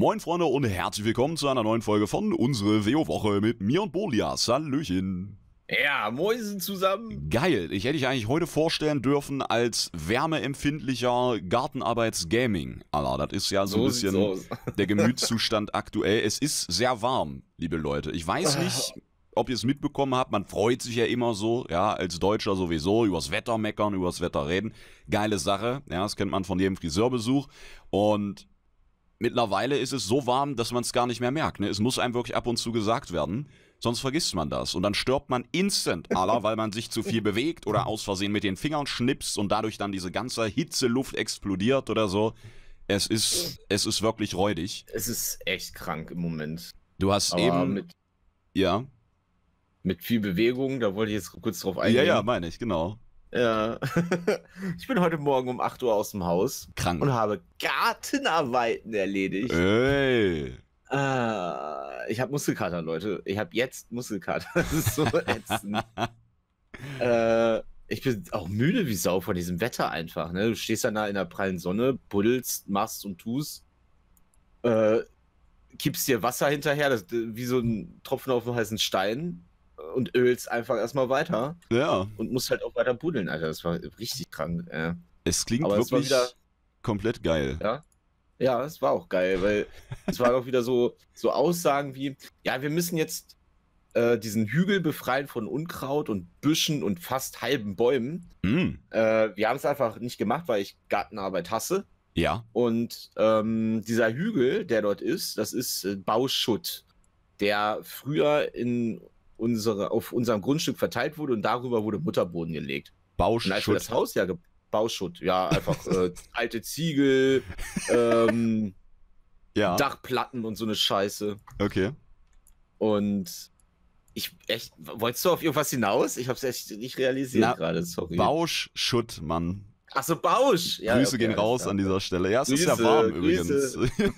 Moin Freunde und herzlich willkommen zu einer neuen Folge von Unsere WoW-Woche mit mir und Bolia. Hallöchen. Ja, Mäusen zusammen. Geil. Ich hätte dich eigentlich heute vorstellen dürfen als wärmeempfindlicher Gartenarbeits-Gaming. Aber das ist ja so, so ein bisschen der Gemütszustand aktuell. Es ist sehr warm, liebe Leute. Ich weiß ah. nicht, ob ihr es mitbekommen habt. Man freut sich ja immer so, ja, als Deutscher sowieso, übers Wetter meckern, übers Wetter reden. Geile Sache. Ja, das kennt man von jedem Friseurbesuch. Und mittlerweile ist es so warm, dass man es gar nicht mehr merkt. Ne? Es muss einem wirklich ab und zu gesagt werden, sonst vergisst man das. Und dann stirbt man instant aller, weil man sich zu viel bewegt oder aus Versehen mit den Fingern schnipst und dadurch dann diese ganze Hitzeluft explodiert oder so. Es ist, es ist wirklich räudig. Es ist echt krank im Moment. Du hast Aber eben. Mit, ja. Mit viel Bewegung, da wollte ich jetzt kurz drauf eingehen. Ja, ja, meine ich, genau. Ja. ich bin heute Morgen um 8 Uhr aus dem Haus. Krank. Und habe Gartenarbeiten erledigt. Ey. Ah, ich habe Muskelkater, Leute. Ich habe jetzt Muskelkater. Das ist so ätzend. äh, ich bin auch müde wie Sau von diesem Wetter einfach. Ne? Du stehst dann da in der prallen Sonne, buddelst, machst und tust. Äh, kippst dir Wasser hinterher, das, wie so ein Tropfen auf einen heißen Stein und ölst einfach erstmal weiter. Ja. Und musst halt auch weiter buddeln, Alter. Das war richtig krank. Äh. Es klingt Aber wirklich wieder, komplett geil. Ja. Ja, es war auch geil, weil es war auch wieder so, so Aussagen wie, ja, wir müssen jetzt äh, diesen Hügel befreien von Unkraut und Büschen und fast halben Bäumen. Mm. Äh, wir haben es einfach nicht gemacht, weil ich Gartenarbeit hasse. Ja. Und ähm, dieser Hügel, der dort ist, das ist äh, Bauschutt, der früher in unsere, auf unserem Grundstück verteilt wurde und darüber wurde Mutterboden gelegt. Bauschutt. Und als wir das Haus ja Bauschutt, ja, einfach äh, alte Ziegel, ähm, ja. Dachplatten und so eine Scheiße. Okay. Und ich echt, wolltest du auf irgendwas hinaus? Ich hab's echt nicht realisiert gerade, sorry. Bauschutt, Mann. Achso, Bausch. Ja, Grüße okay, gehen raus klar. an dieser Stelle. Ja, es Grüße, ist ja warm Grüße. übrigens.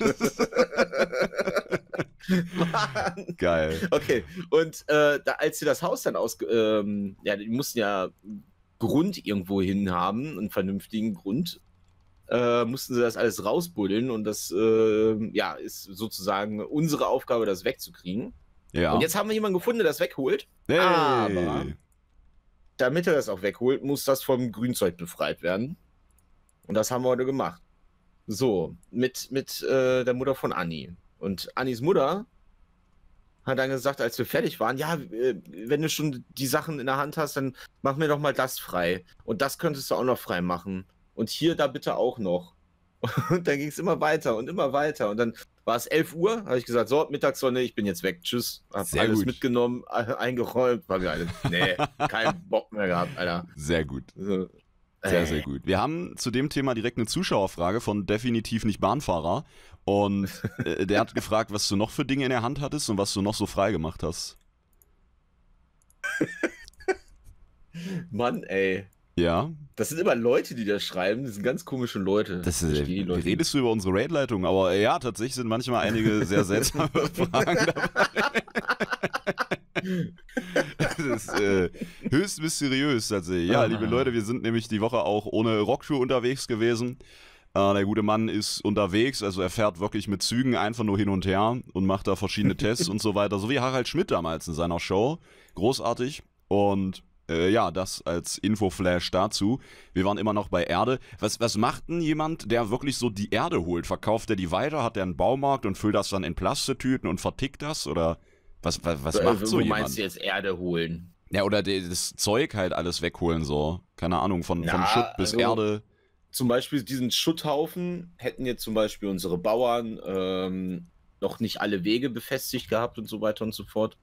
Mann. Geil. Okay, und äh, da, als sie das Haus dann aus... Ähm, ja, die mussten ja Grund irgendwo hin haben, einen vernünftigen Grund. Äh, mussten sie das alles rausbuddeln und das äh, ja, ist sozusagen unsere Aufgabe, das wegzukriegen. Ja. Und jetzt haben wir jemanden gefunden, der das wegholt. Hey. Aber damit er das auch wegholt, muss das vom Grünzeug befreit werden. Und das haben wir heute gemacht. So, mit, mit äh, der Mutter von Anni. Und Annis Mutter hat dann gesagt, als wir fertig waren, ja, äh, wenn du schon die Sachen in der Hand hast, dann mach mir doch mal das frei. Und das könntest du auch noch frei machen. Und hier da bitte auch noch. Und dann ging es immer weiter und immer weiter. Und dann war es 11 Uhr, habe ich gesagt, so, Mittagssonne, ich bin jetzt weg, tschüss. Hab Sehr alles gut. mitgenommen, eingeräumt, war geil. Nee, keinen Bock mehr gehabt, Alter. Sehr gut. So. Sehr, sehr äh. gut. Wir haben zu dem Thema direkt eine Zuschauerfrage von definitiv nicht Bahnfahrer. Und äh, der hat gefragt, was du noch für Dinge in der Hand hattest und was du noch so frei gemacht hast. Mann, ey. Ja. Das sind immer Leute, die da schreiben. Das sind ganz komische Leute. Das ist, äh, Leute. Redest du über unsere Raid-Leitung? Aber äh, ja, tatsächlich sind manchmal einige sehr seltsame Fragen dabei. das ist äh, höchst mysteriös tatsächlich. Ja, ah. liebe Leute, wir sind nämlich die Woche auch ohne Rockschuhe unterwegs gewesen. Äh, der gute Mann ist unterwegs, also er fährt wirklich mit Zügen einfach nur hin und her und macht da verschiedene Tests und so weiter. So wie Harald Schmidt damals in seiner Show. Großartig. Und äh, ja, das als Infoflash dazu. Wir waren immer noch bei Erde. Was, was macht denn jemand, der wirklich so die Erde holt? Verkauft er die weiter? Hat er einen Baumarkt und füllt das dann in Plastetüten und vertickt das? Oder was, was, was äh, macht so du jemand? Du meinst jetzt Erde holen? Ja, oder das Zeug halt alles wegholen, so. Keine Ahnung, von, Na, von Schutt bis also, Erde. Zum Beispiel diesen Schutthaufen hätten jetzt zum Beispiel unsere Bauern ähm, noch nicht alle Wege befestigt gehabt und so weiter und so fort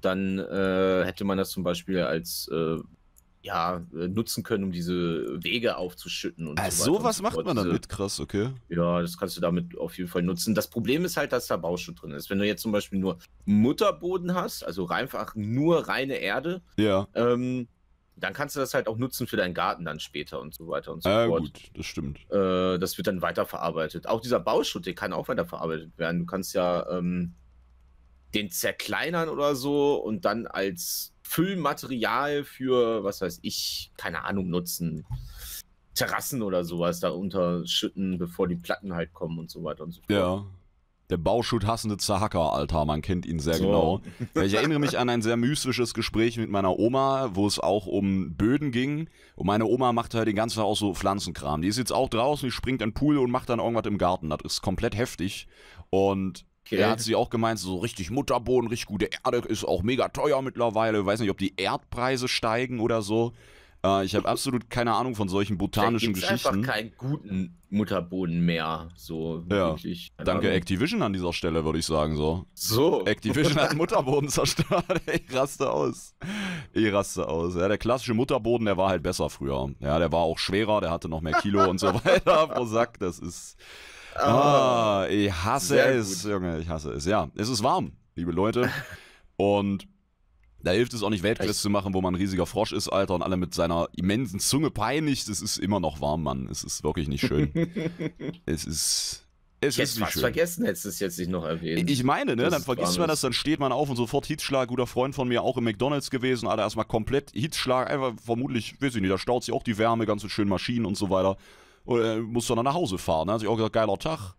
dann äh, hätte man das zum Beispiel als äh, ja, nutzen können, um diese Wege aufzuschütten. Und ah, so sowas so macht man damit, krass, okay. Ja, das kannst du damit auf jeden Fall nutzen. Das Problem ist halt, dass da Bauschutt drin ist. Wenn du jetzt zum Beispiel nur Mutterboden hast, also einfach nur reine Erde, ja. Ähm, dann kannst du das halt auch nutzen für deinen Garten dann später und so weiter und so ah, fort. Ja, gut, das stimmt. Äh, das wird dann weiterverarbeitet. Auch dieser Bauschutt, der kann auch weiterverarbeitet werden. Du kannst ja ähm, den zerkleinern oder so und dann als Füllmaterial für, was weiß ich, keine Ahnung, nutzen. Terrassen oder sowas da unterschütten, bevor die Platten halt kommen und so weiter und so fort. Ja. Der Bauschutt hassende Zahacker, Alter, man kennt ihn sehr so. genau. Ich erinnere mich an ein sehr mystisches Gespräch mit meiner Oma, wo es auch um Böden ging. Und meine Oma macht halt den ganzen Tag auch so Pflanzenkram. Die ist jetzt auch draußen, die springt in den Pool und macht dann irgendwas im Garten. Das ist komplett heftig. Und Okay. Er hat sie auch gemeint, so richtig Mutterboden, richtig gute Erde, ist auch mega teuer mittlerweile. Weiß nicht, ob die Erdpreise steigen oder so. Äh, ich habe absolut keine Ahnung von solchen botanischen gibt's Geschichten. einfach keinen guten Mutterboden mehr. So ja. wirklich. Danke Activision an dieser Stelle, würde ich sagen. So. so. Activision hat Mutterboden zerstört. ich raste aus. Ich raste aus. Ja, der klassische Mutterboden, der war halt besser früher. Ja, der war auch schwerer, der hatte noch mehr Kilo und so weiter pro Sack. Das ist. Ah, ah, ich hasse es, gut. Junge, ich hasse es. Ja, es ist warm, liebe Leute. Und da hilft es auch nicht, Weltquests zu machen, wo man ein riesiger Frosch ist, Alter, und alle mit seiner immensen Zunge peinigt. Es ist immer noch warm, Mann. Es ist wirklich nicht schön. es ist. Es ich ist hätte fast schön. vergessen, hättest du es jetzt nicht noch erwähnt. Ich meine, ne, dann vergisst man das, dann steht man auf und sofort Hitzschlag, guter Freund von mir, auch im McDonalds gewesen, Alter, erstmal komplett Hitzschlag, einfach vermutlich, weiß ich nicht, da staut sich auch die Wärme, ganz schön Maschinen und so weiter oder äh, musst dann nach Hause fahren. Ne? Hat sich auch gesagt, geiler Tag.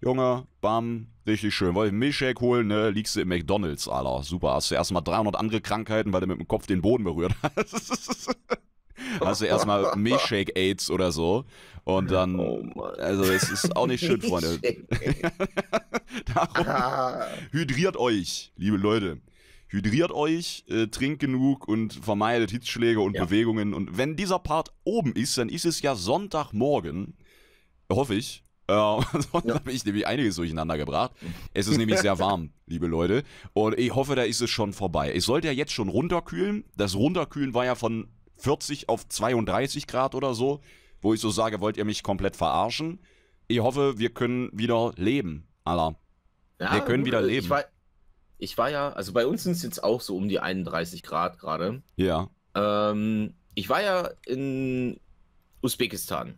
Junge, bam, richtig schön. Wollte ich einen Milchshake holen, ne? Liegst du im McDonalds, Alter. Super. Hast du erstmal 300 andere Krankheiten, weil du mit dem Kopf den Boden berührt hast. hast du erstmal Milchshake AIDS oder so. Und dann, oh also es ist auch nicht schön, Freunde. Darum, ah. hydriert euch, liebe Leute hydriert euch, äh, trinkt genug und vermeidet Hitzschläge und ja. Bewegungen. Und wenn dieser Part oben ist, dann ist es ja Sonntagmorgen, hoffe ich. Äh, ja. habe ich nämlich einiges durcheinander gebracht. Es ist nämlich sehr warm, liebe Leute. Und ich hoffe, da ist es schon vorbei. Es sollte ja jetzt schon runterkühlen. Das Runterkühlen war ja von 40 auf 32 Grad oder so, wo ich so sage, wollt ihr mich komplett verarschen? Ich hoffe, wir können wieder leben, Allah. Ja, wir können wieder äh, leben. Ich, weiß, ich war ja, also bei uns sind es jetzt auch so um die 31 Grad gerade. Ja. Ähm, ich war ja in Usbekistan.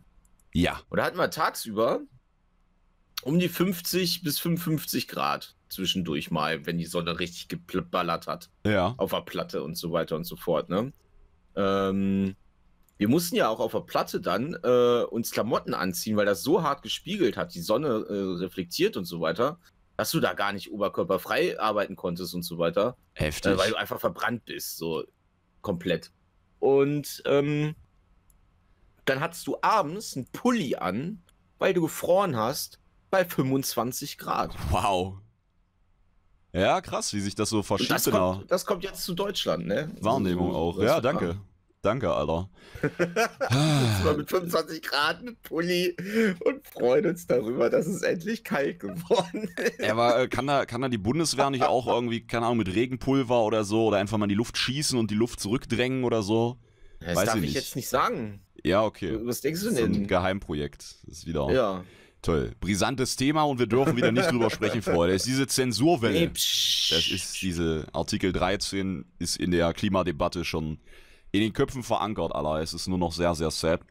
Ja. Und da hatten wir tagsüber um die 50 bis 55 Grad zwischendurch mal, wenn die Sonne richtig geballert hat. Ja. Auf der Platte und so weiter und so fort, ne? Ähm, wir mussten ja auch auf der Platte dann äh, uns Klamotten anziehen, weil das so hart gespiegelt hat, die Sonne äh, reflektiert und so weiter, dass du da gar nicht oberkörperfrei arbeiten konntest und so weiter. Äh, Heftig. Äh, weil du einfach verbrannt bist, so komplett. Und ähm, dann hattest du abends einen Pulli an, weil du gefroren hast bei 25 Grad. Wow. Ja, krass, wie sich das so verschiebt. Das, genau. das kommt jetzt zu Deutschland, ne? Wahrnehmung so, auch. Ja, danke. War. Danke, Alter. Sitzen mal mit 25 Grad mit Pulli und freuen uns darüber, dass es endlich kalt geworden ist. Ja, aber äh, kann da, kann da die Bundeswehr nicht auch irgendwie, keine Ahnung, mit Regenpulver oder so oder einfach mal in die Luft schießen und die Luft zurückdrängen oder so? Das Weiß darf ich nicht. jetzt nicht sagen. Ja, okay. Was denkst du denn? Das ist ein Geheimprojekt. Das ist wieder. Ja. Toll. Brisantes Thema und wir dürfen wieder nicht drüber sprechen, Freunde. Das ist diese Zensurwelle. Nee, das ist diese Artikel 13 ist in der Klimadebatte schon in den Köpfen verankert, Alter. Es ist nur noch sehr, sehr sad.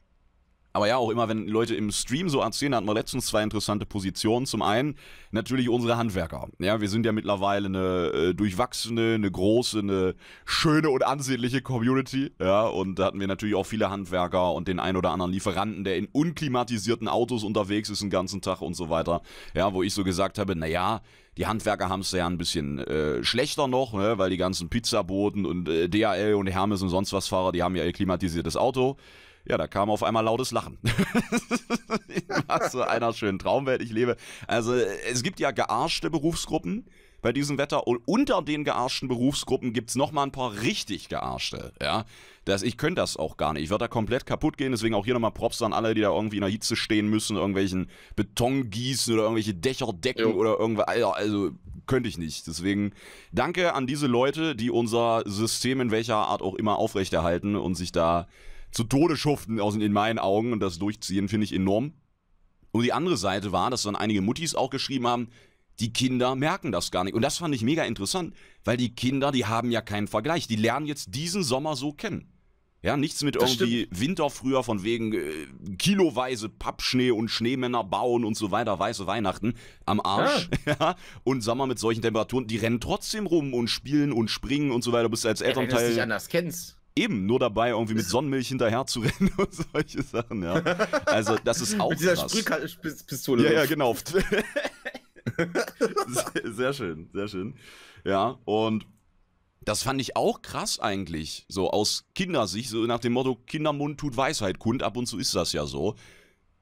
Aber ja, auch immer, wenn Leute im Stream so erzählen, hatten wir letztens zwei interessante Positionen. Zum einen natürlich unsere Handwerker. Ja, wir sind ja mittlerweile eine äh, durchwachsene, eine große, eine schöne und ansehnliche Community. Ja, und da hatten wir natürlich auch viele Handwerker und den ein oder anderen Lieferanten, der in unklimatisierten Autos unterwegs ist den ganzen Tag und so weiter. Ja, wo ich so gesagt habe, naja, die Handwerker haben es ja ein bisschen äh, schlechter noch, ne? weil die ganzen Pizzaboten und äh, DAL und Hermes und sonst was Fahrer, die haben ja ihr klimatisiertes Auto. Ja, da kam auf einmal lautes Lachen. Was so einer schönen Traumwelt ich lebe. Also es gibt ja gearschte Berufsgruppen bei diesem Wetter und unter den gearschten Berufsgruppen gibt es nochmal ein paar richtig gearschte. Ja? Das, ich könnte das auch gar nicht. Ich würde da komplett kaputt gehen, deswegen auch hier nochmal Props an alle, die da irgendwie in der Hitze stehen müssen, irgendwelchen Beton gießen oder irgendwelche Dächer decken ja. oder irgendwas. Also könnte ich nicht. Deswegen danke an diese Leute, die unser System in welcher Art auch immer aufrechterhalten und sich da zu Tode schuften aus, in meinen Augen und das durchziehen, finde ich enorm. Und die andere Seite war, dass dann einige Muttis auch geschrieben haben, die Kinder merken das gar nicht. Und das fand ich mega interessant, weil die Kinder, die haben ja keinen Vergleich. Die lernen jetzt diesen Sommer so kennen. Ja, nichts mit das irgendwie stimmt. Winter früher von wegen äh, kiloweise Pappschnee und Schneemänner bauen und so weiter, weiße Weihnachten am Arsch. Ah. Ja. Und Sommer mit solchen Temperaturen, die rennen trotzdem rum und spielen und springen und so weiter, bis du als Elternteil. Ja, wenn du es nicht anders kennst. Eben, nur dabei irgendwie mit Sonnenmilch hinterher zu rennen und solche Sachen, ja. Also, das ist auch Mit dieser krass. Sprühpistole. Ja, ja, genau. sehr schön, sehr schön. Ja, und das fand ich auch krass eigentlich, so aus Kindersicht, so nach dem Motto, Kindermund tut Weisheit kund, ab und zu ist das ja so.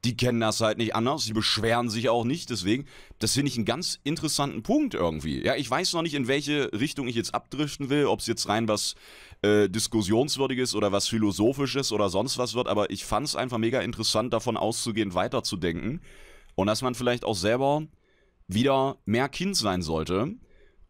Die kennen das halt nicht anders, die beschweren sich auch nicht, deswegen, das finde ich einen ganz interessanten Punkt irgendwie. Ja, ich weiß noch nicht, in welche Richtung ich jetzt abdriften will, ob es jetzt rein was äh, diskussionswürdiges oder was Philosophisches oder sonst was wird, aber ich fand es einfach mega interessant, davon auszugehen, weiterzudenken. Und dass man vielleicht auch selber wieder mehr Kind sein sollte.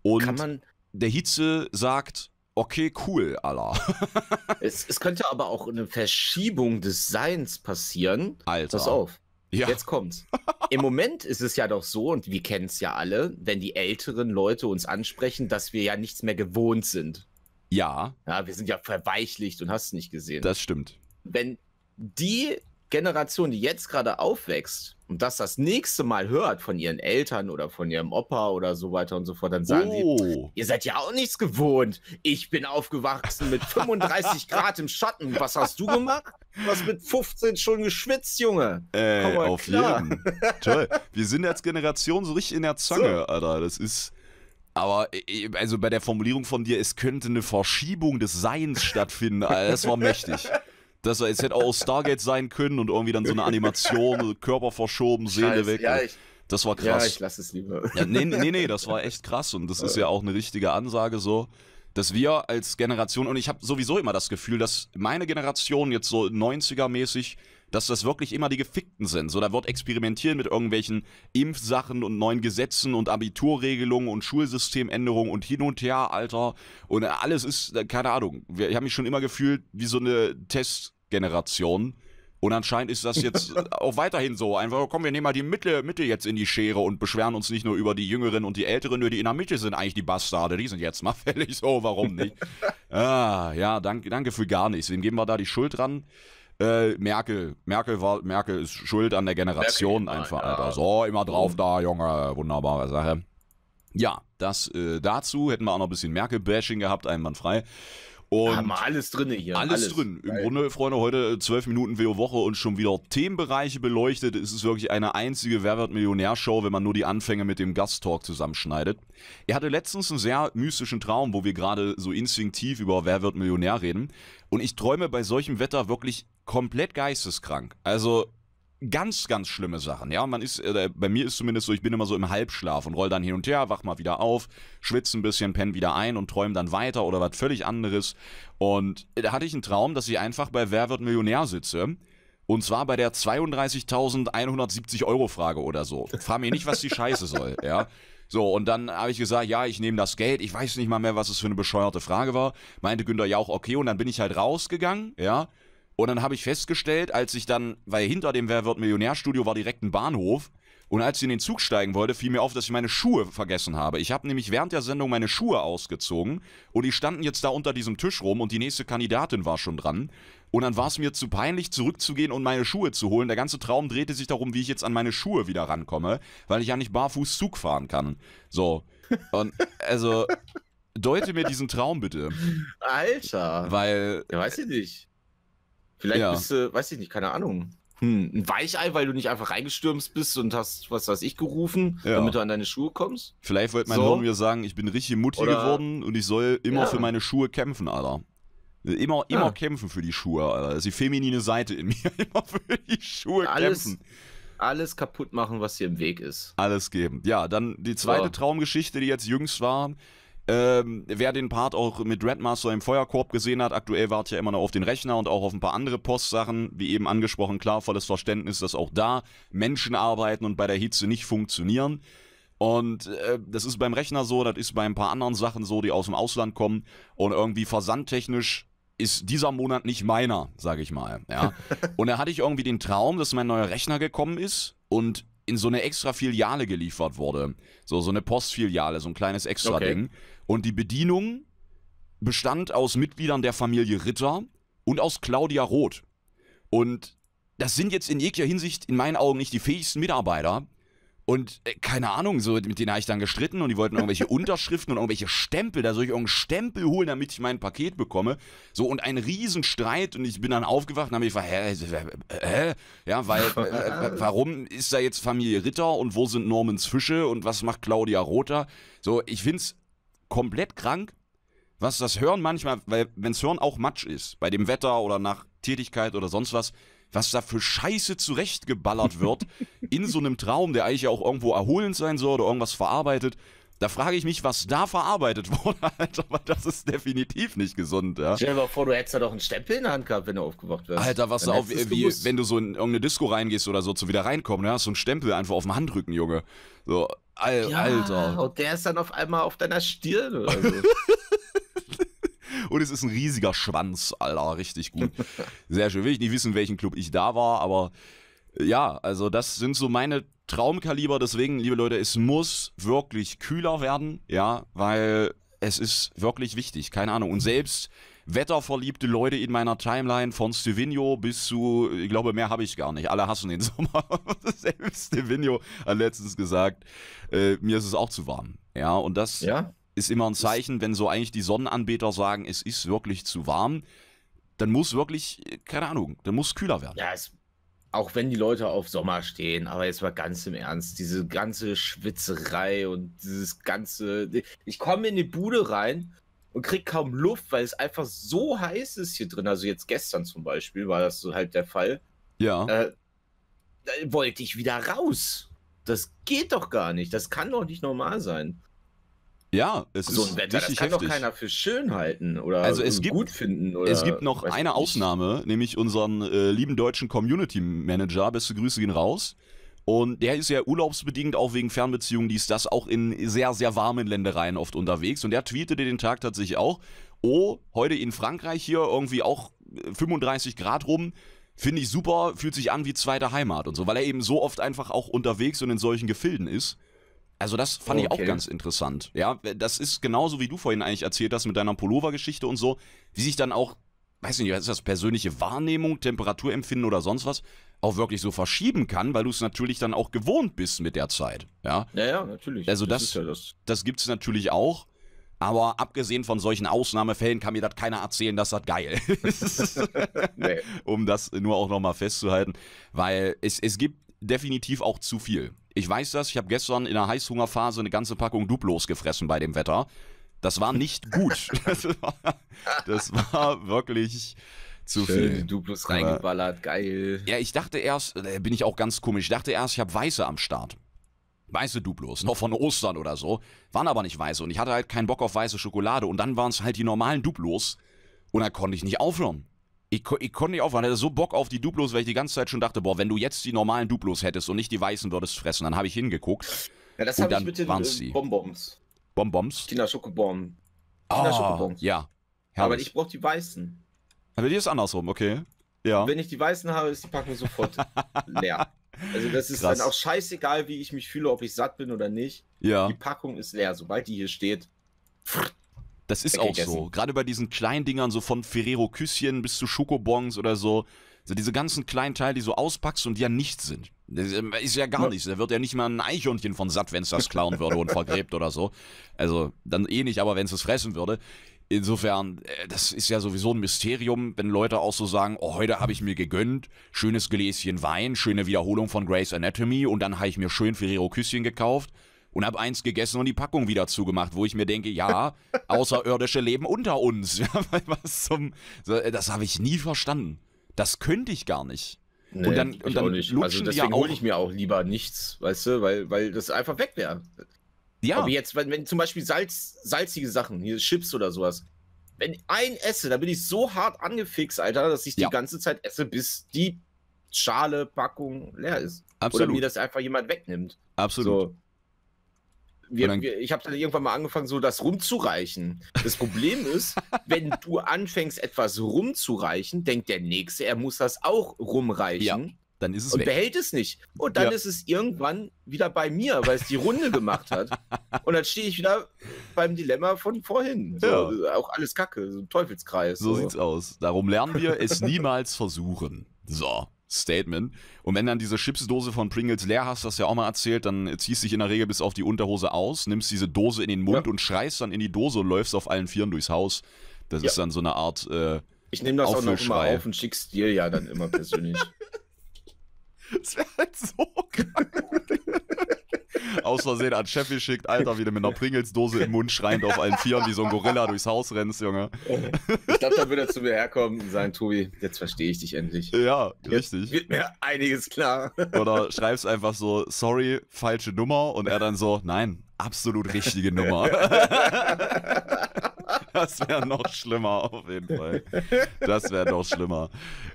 Und der Hitze sagt, okay, cool, Allah. es, es, könnte aber auch eine Verschiebung des Seins passieren. Alter. Pass auf. Ja. Jetzt kommt's. Im Moment ist es ja doch so, und wir kennen es ja alle, wenn die älteren Leute uns ansprechen, dass wir ja nichts mehr gewohnt sind. Ja. Ja, wir sind ja verweichlicht und hast nicht gesehen. Das stimmt. Wenn die Generation, die jetzt gerade aufwächst und das das nächste Mal hört von ihren Eltern oder von ihrem Opa oder so weiter und so fort, dann sagen oh. ihr seid ja auch nichts gewohnt. Ich bin aufgewachsen mit 35 Grad im Schatten. Was hast du gemacht? Du hast mit 15 schon geschwitzt, Junge. Äh, auf klar. jeden. Toll. Wir sind als Generation so richtig in der Zange, so. Alter. Das ist... Aber äh, äh, also bei der Formulierung von dir, es könnte eine Verschiebung des Seins stattfinden, das war mächtig. Das es hätte auch Stargate sein können und irgendwie dann so eine Animation, Körper verschoben, Seele Scheiß, weg. Ja, ich, das war krass. Ja, ich lasse es lieber. Ja, nee, nee, nee, das war echt krass und das ist ja auch eine richtige Ansage so dass wir als Generation, und ich habe sowieso immer das Gefühl, dass meine Generation jetzt so 90er-mäßig, dass das wirklich immer die Gefickten sind. So, da wird experimentieren mit irgendwelchen Impfsachen und neuen Gesetzen und Abiturregelungen und Schulsystemänderungen und hin und her, Alter. Und alles ist, äh, keine Ahnung, ich habe mich schon immer gefühlt wie so eine Testgeneration. Und anscheinend ist das jetzt äh, auch weiterhin so. Einfach, oh, komm, wir nehmen mal die Mitte, Mitte jetzt in die Schere und beschweren uns nicht nur über die Jüngeren und die Älteren, nur die in der Mitte sind eigentlich die Bastarde. Die sind jetzt mal fällig so, warum nicht? ah, ja, danke, danke für gar nichts. Wem geben wir da die Schuld dran? Äh, Merkel. Merkel war, Merkel ist schuld an der Generation Merkel, einfach, ja. Alter. So, immer drauf da, Junge. Wunderbare Sache. Ja, das äh, dazu. Hätten wir auch noch ein bisschen Merkel-Bashing gehabt, einwandfrei. frei. Und haben wir alles drin hier. Alles, alles. drin. Im Grunde, Freunde, heute äh, zwölf Minuten WO Woche und schon wieder Themenbereiche beleuchtet. Es ist wirklich eine einzige werwert Millionär-Show, wenn man nur die Anfänge mit dem Gast-Talk zusammenschneidet. Er hatte letztens einen sehr mystischen Traum, wo wir gerade so instinktiv über werwert Millionär reden. Und ich träume bei solchem Wetter wirklich komplett geisteskrank. Also ganz, ganz schlimme Sachen. Ja, man ist, äh, bei mir ist zumindest so, ich bin immer so im Halbschlaf und roll dann hin und her, wach mal wieder auf, schwitze ein bisschen, penn wieder ein und träume dann weiter oder was völlig anderes. Und da hatte ich einen Traum, dass ich einfach bei Wer wird Millionär sitze. Und zwar bei der 32.170 Euro Frage oder so. Frag mir nicht, was die Scheiße soll, ja. So, und dann habe ich gesagt, ja, ich nehme das Geld. Ich weiß nicht mal mehr, was es für eine bescheuerte Frage war. Meinte Günther ja auch, okay. Und dann bin ich halt rausgegangen, ja und dann habe ich festgestellt, als ich dann, weil hinter dem Wer wird Millionärstudio war direkt ein Bahnhof. Und als ich in den Zug steigen wollte, fiel mir auf, dass ich meine Schuhe vergessen habe. Ich habe nämlich während der Sendung meine Schuhe ausgezogen und die standen jetzt da unter diesem Tisch rum und die nächste Kandidatin war schon dran. Und dann war es mir zu peinlich, zurückzugehen und meine Schuhe zu holen. Der ganze Traum drehte sich darum, wie ich jetzt an meine Schuhe wieder rankomme, weil ich ja nicht barfuß Zug fahren kann. So. Und also, deute mir diesen Traum bitte. Alter. Weil. Ja, weiß ich nicht. Vielleicht ja. bist du, weiß ich nicht, keine Ahnung. Hm, ein Weichei, weil du nicht einfach reingestürmt bist und hast, was weiß ich, gerufen, ja. damit du an deine Schuhe kommst. Vielleicht wollte mein so. Hirn mir sagen, ich bin richtig Mutti geworden und ich soll immer ja. für meine Schuhe kämpfen, Alter. Immer, immer ja. Ah. kämpfen für die Schuhe, Alter. Das ist die feminine Seite in mir. immer für die Schuhe alles, kämpfen. Alles kaputt machen, was hier im Weg ist. Alles geben. Ja, dann die zweite so. Traumgeschichte, die jetzt jüngst war. Ähm, wer den Part auch mit Redmaster im Feuerkorb gesehen hat, aktuell wart ja immer noch auf den Rechner und auch auf ein paar andere Postsachen, wie eben angesprochen, klar, volles Verständnis, dass auch da Menschen arbeiten und bei der Hitze nicht funktionieren. Und äh, das ist beim Rechner so, das ist bei ein paar anderen Sachen so, die aus dem Ausland kommen und irgendwie versandtechnisch ist dieser Monat nicht meiner, sage ich mal. Ja. Und da hatte ich irgendwie den Traum, dass mein neuer Rechner gekommen ist und in so eine extra Filiale geliefert wurde. So, so eine Postfiliale, so ein kleines Extra-Ding. Und die Bedienung bestand aus Mitgliedern der Familie Ritter und aus Claudia Roth. Und das sind jetzt in jeglicher Hinsicht in meinen Augen nicht die fähigsten Mitarbeiter, und äh, keine Ahnung, so mit denen habe ich dann gestritten und die wollten irgendwelche Unterschriften und irgendwelche Stempel. Da soll ich irgendeinen Stempel holen, damit ich mein Paket bekomme. So und ein Riesenstreit und ich bin dann aufgewacht und habe mich gefragt, hä, äh, ja, weil äh, äh, warum ist da jetzt Familie Ritter und wo sind Normans Fische und was macht Claudia Rother? So, ich finde es komplett krank, was das Hören manchmal, weil wenn das Hören auch Matsch ist, bei dem Wetter oder nach Tätigkeit oder sonst was, was da für Scheiße zurechtgeballert wird, in so einem Traum, der eigentlich auch irgendwo erholend sein soll oder irgendwas verarbeitet. Da frage ich mich, was da verarbeitet wurde, Alter, aber das ist definitiv nicht gesund, ja. Stell dir mal vor, du hättest da doch einen Stempel in der Hand gehabt, wenn du aufgewacht wirst. Alter, was auf, wie, wenn du so in irgendeine Disco reingehst oder so, zu wieder reinkommen, ja, hast so einen Stempel einfach auf dem Handrücken, Junge. So, Al ja, Alter. Und der ist dann auf einmal auf deiner Stirn oder so. Und es ist ein riesiger Schwanz, Alter, richtig gut. Sehr schön. Will ich nicht wissen, welchen Club ich da war, aber ja, also das sind so meine Traumkaliber. Deswegen, liebe Leute, es muss wirklich kühler werden, ja, weil es ist wirklich wichtig. Keine Ahnung. Und selbst wetterverliebte Leute in meiner Timeline von Stevino bis zu, ich glaube, mehr habe ich gar nicht. Alle hassen den Sommer. Selbst Stevino hat letztens gesagt, äh, mir ist es auch zu warm. Ja, und das ja? ist immer ein Zeichen, wenn so eigentlich die Sonnenanbeter sagen, es ist wirklich zu warm, dann muss wirklich, äh, keine Ahnung, dann muss kühler werden. Ja, es, auch wenn die Leute auf Sommer stehen, aber jetzt mal ganz im Ernst, diese ganze Schwitzerei und dieses ganze. Ich komme in die Bude rein und krieg kaum Luft, weil es einfach so heiß ist hier drin. Also jetzt gestern zum Beispiel war das so halt der Fall. Ja. Äh, wollte ich wieder raus. Das geht doch gar nicht. Das kann doch nicht normal sein. Ja, es so, ist Wetter, richtig das kann heftig. doch keiner für schön halten oder also es gibt, gut finden. Oder es gibt noch eine Ausnahme, nämlich unseren äh, lieben deutschen Community Manager. Beste Grüße gehen raus. Und der ist ja urlaubsbedingt auch wegen Fernbeziehungen, dies, das auch in sehr, sehr warmen Ländereien oft unterwegs. Und der tweetete den Tag tatsächlich auch. Oh, heute in Frankreich hier irgendwie auch 35 äh, Grad rum. Finde ich super, fühlt sich an wie zweite Heimat und so, weil er eben so oft einfach auch unterwegs und in solchen Gefilden ist. Also das fand okay. ich auch ganz interessant. Ja, das ist genauso wie du vorhin eigentlich erzählt hast mit deiner Pullover-Geschichte und so, wie sich dann auch, weiß nicht, ist das persönliche Wahrnehmung, Temperaturempfinden oder sonst was, auch wirklich so verschieben kann, weil du es natürlich dann auch gewohnt bist mit der Zeit. Ja, ja, ja natürlich. Also das, das, ja das. das gibt es natürlich auch. Aber abgesehen von solchen Ausnahmefällen kann mir das keiner erzählen, dass das geil ist. nee. Um das nur auch nochmal festzuhalten. Weil es, es gibt definitiv auch zu viel. Ich weiß das, ich habe gestern in der Heißhungerphase eine ganze Packung Duplos gefressen bei dem Wetter. Das war nicht gut. das, war, das war wirklich zu Schön, viel. Duplos reingeballert, geil. Ja, ich dachte erst, da äh, bin ich auch ganz komisch, ich dachte erst, ich habe Weiße am Start weiße Duplos, noch von Ostern oder so, waren aber nicht weiße und ich hatte halt keinen Bock auf weiße Schokolade und dann waren es halt die normalen Duplos und da konnte ich nicht aufhören. Ich, ich konnte nicht aufhören, hatte so Bock auf die Duplos, weil ich die ganze Zeit schon dachte, boah, wenn du jetzt die normalen Duplos hättest und nicht die weißen würdest fressen, dann habe ich hingeguckt. Ja, das habe ich mit den äh, Bonbons. Bonbons? Kinderschokobon. Kinderschokobons. Ah, oh, ja. Herrlich. Aber ich brauche die weißen. Aber die ist andersrum, okay. Ja. Und wenn ich die weißen habe, ist die Packung sofort leer. Also das ist Krass. dann auch scheißegal, wie ich mich fühle, ob ich satt bin oder nicht. Ja. Die Packung ist leer, sobald die hier steht. Pff, das ist auch so. Gerade bei diesen kleinen Dingern, so von Ferrero Küsschen bis zu Schokobons oder so. So diese ganzen kleinen Teile, die so auspackst und die ja nichts sind. Das ist äh, ja gar nichts. Da wird ja nicht mal ein Eichhörnchen von satt, wenn es das klauen würde und vergräbt oder so. Also dann eh nicht, aber wenn es es fressen würde. Insofern, äh, das ist ja sowieso ein Mysterium, wenn Leute auch so sagen, oh, heute habe ich mir gegönnt, schönes Gläschen Wein, schöne Wiederholung von Grey's Anatomy und dann habe ich mir schön Ferrero Küsschen gekauft und habe eins gegessen und die Packung wieder zugemacht, wo ich mir denke, ja, außerirdische leben unter uns. Was zum, äh, das habe ich nie verstanden. Das könnte ich gar nicht. Nee, und dann, und dann lutschen also deswegen ja hole ich mir auch lieber nichts, weißt du, weil, weil das einfach weg wäre. Ja. Aber jetzt, wenn, wenn zum Beispiel Salz, salzige Sachen, hier Chips oder sowas, wenn ein esse, dann bin ich so hart angefixt, Alter, dass ich die ganze Zeit esse, bis die Schale, Packung leer ist. Absolut. Oder mir das einfach jemand wegnimmt. Absolut. So wir, dann, wir, ich habe dann irgendwann mal angefangen, so das rumzureichen. Das Problem ist, wenn du anfängst, etwas rumzureichen, denkt der Nächste, er muss das auch rumreichen. Ja, dann ist es und weg. behält es nicht. Und dann ja. ist es irgendwann wieder bei mir, weil es die Runde gemacht hat. Und dann stehe ich wieder beim Dilemma von vorhin. So, ja. Auch alles Kacke, so ein Teufelskreis. So, so sieht's aus. Darum lernen wir es niemals versuchen. So. Statement. Und wenn dann diese Chipsdose von Pringles leer hast, das ja auch mal erzählt, dann ziehst du dich in der Regel bis auf die Unterhose aus, nimmst diese Dose in den Mund ja. und schreist dann in die Dose und läufst auf allen Vieren durchs Haus. Das ja. ist dann so eine Art. Äh, ich nehme das auch noch mal auf und schickst dir ja dann immer persönlich. das wäre halt so krank. aus Versehen an Cheffi schickt, Alter, wie du mit einer Pringelsdose im Mund schreiend auf allen Vieren wie so ein Gorilla durchs Haus rennst, Junge. Ich glaube, da würde er zu mir herkommen und sagen, Tobi, jetzt verstehe ich dich endlich. Ja, jetzt richtig. Wird mir einiges klar. Oder schreibst einfach so, sorry, falsche Nummer und er dann so, nein, absolut richtige Nummer. das wäre noch schlimmer, auf jeden Fall. Das wäre noch schlimmer.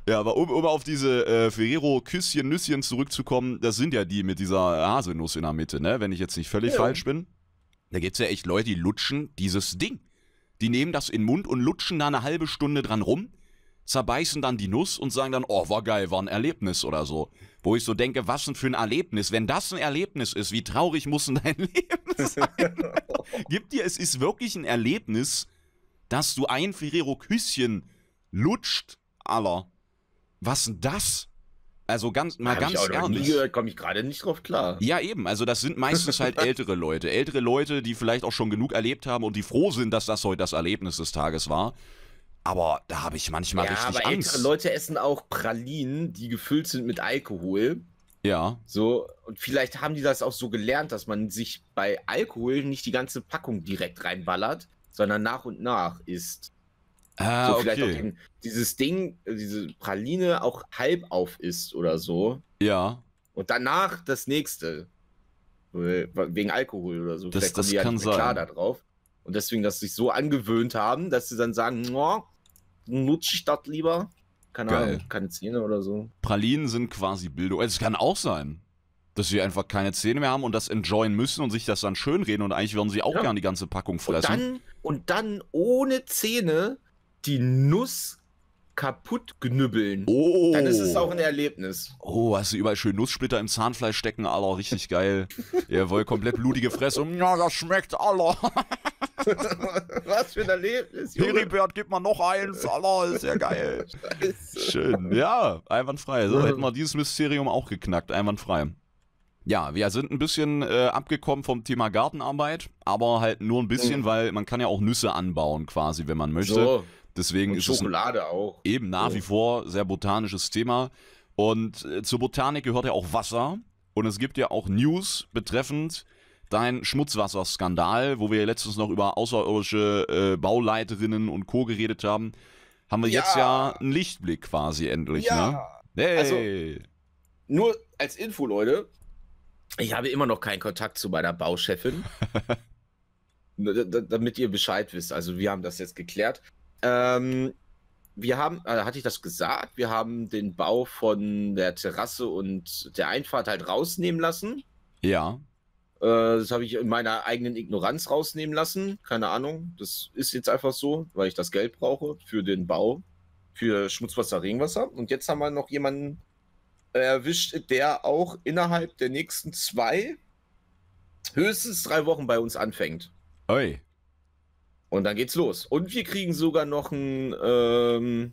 Ja, aber um, um auf diese äh, Ferrero-Küsschen-Nüsschen zurückzukommen, das sind ja die mit dieser Haselnuss in der Mitte, ne? Wenn ich jetzt nicht völlig ja. falsch bin. Da gibt es ja echt Leute, die lutschen dieses Ding. Die nehmen das in den Mund und lutschen da eine halbe Stunde dran rum, zerbeißen dann die Nuss und sagen dann, oh, war geil, war ein Erlebnis oder so. Wo ich so denke, was denn für ein Erlebnis? Wenn das ein Erlebnis ist, wie traurig muss denn dein Leben sein? Gib dir, es ist wirklich ein Erlebnis, dass du ein Ferrero-Küsschen lutscht, aller. Was denn das? Also ganz mal Hab ganz ich auch ehrlich. Noch nie komme ich gerade nicht drauf klar. Ja, eben, also das sind meistens halt ältere Leute, ältere Leute, die vielleicht auch schon genug erlebt haben und die froh sind, dass das heute das Erlebnis des Tages war. Aber da habe ich manchmal ja, richtig aber Angst. Ältere Leute essen auch Pralinen, die gefüllt sind mit Alkohol. Ja. So, und vielleicht haben die das auch so gelernt, dass man sich bei Alkohol nicht die ganze Packung direkt reinballert, sondern nach und nach ist. Ah, so okay. vielleicht auch den, dieses Ding, diese Praline auch halb auf ist oder so. Ja. Und danach das nächste. Wegen Alkohol oder so. Das, vielleicht das die kann halt sein. da drauf. Und deswegen, dass sie sich so angewöhnt haben, dass sie dann sagen, oh, nutze ich das lieber. Keine Geil. Ahnung, keine Zähne oder so. Pralinen sind quasi Bildung. Also es kann auch sein dass sie einfach keine Zähne mehr haben und das enjoyen müssen und sich das dann schönreden und eigentlich würden sie auch ja. gern die ganze Packung fressen. Und dann, und dann ohne Zähne die Nuss kaputt knüppeln. Oh. Dann ist es auch ein Erlebnis. Oh, hast du überall schön Nusssplitter im Zahnfleisch stecken, Alter. Richtig geil. Ihr wollt komplett blutige Fresse. Ja, das schmeckt, Alter. Was für ein Erlebnis, Junge. Heribert, gib mal noch eins, Alter. Ist ja geil. Scheiße. Schön. Ja, einwandfrei. So mhm. hätten wir dieses Mysterium auch geknackt. Einwandfrei. Ja, wir sind ein bisschen äh, abgekommen vom Thema Gartenarbeit, aber halt nur ein bisschen, mhm. weil man kann ja auch Nüsse anbauen quasi, wenn man möchte. So. Deswegen Und ist Schokolade es ein, auch. eben nach so. wie vor sehr botanisches Thema. Und äh, zur Botanik gehört ja auch Wasser. Und es gibt ja auch News betreffend dein Schmutzwasserskandal, wo wir letztens noch über außerirdische äh, Bauleiterinnen und Co. geredet haben, haben wir ja. jetzt ja einen Lichtblick quasi endlich. Ja. Ne? Also hey. Also, nur als Info, Leute, ich habe immer noch keinen Kontakt zu meiner Bauchefin. damit ihr Bescheid wisst. Also wir haben das jetzt geklärt. Ähm, wir haben, äh, hatte ich das gesagt, wir haben den Bau von der Terrasse und der Einfahrt halt rausnehmen lassen. Ja. Äh, das habe ich in meiner eigenen Ignoranz rausnehmen lassen. Keine Ahnung. Das ist jetzt einfach so, weil ich das Geld brauche für den Bau, für Schmutzwasser, Regenwasser. Und jetzt haben wir noch jemanden äh, erwischt der auch innerhalb der nächsten zwei, höchstens drei Wochen bei uns anfängt. Oi. Und dann geht's los. Und wir kriegen sogar noch einen ähm,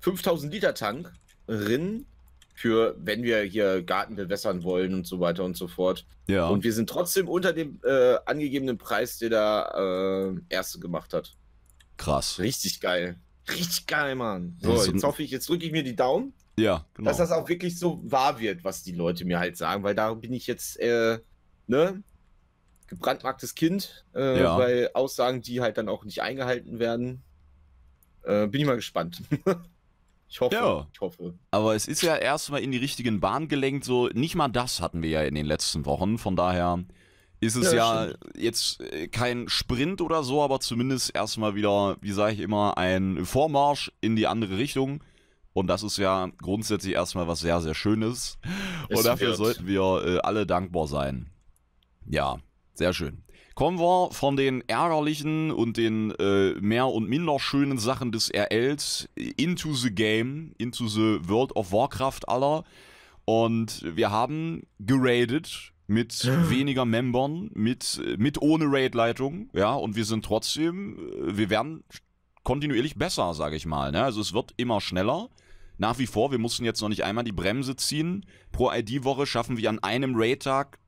5000 Liter Tank Rinn für, wenn wir hier Garten bewässern wollen und so weiter und so fort. Ja. Und wir sind trotzdem unter dem äh, angegebenen Preis, der der äh, Erste gemacht hat. Krass. Richtig geil. Richtig geil, Mann. So, jetzt hoffe ich, jetzt drücke ich mir die Daumen. Ja, genau. Dass das auch wirklich so wahr wird, was die Leute mir halt sagen, weil da bin ich jetzt, äh, ne? Gebrandmarktes Kind, äh, ja. weil Aussagen, die halt dann auch nicht eingehalten werden. Äh, bin ich mal gespannt. ich hoffe, ja. ich hoffe. Aber es ist ja erstmal in die richtigen Bahnen gelenkt, so nicht mal das hatten wir ja in den letzten Wochen, von daher ist es ja, ja jetzt äh, kein Sprint oder so, aber zumindest erstmal wieder, wie sage ich immer, ein Vormarsch in die andere Richtung. Und das ist ja grundsätzlich erstmal was sehr, sehr Schönes. Es und dafür wird. sollten wir äh, alle dankbar sein. Ja, sehr schön. Kommen wir von den ärgerlichen und den äh, mehr und minder schönen Sachen des RLs into the game, into the World of Warcraft aller. Und wir haben geradet mit weniger Membern, mit, äh, mit ohne Raid-Leitung, ja, und wir sind trotzdem, äh, wir werden kontinuierlich besser, sage ich mal. Ne? Also es wird immer schneller nach wie vor, wir mussten jetzt noch nicht einmal die Bremse ziehen. Pro ID-Woche schaffen wir an einem Raid-Tag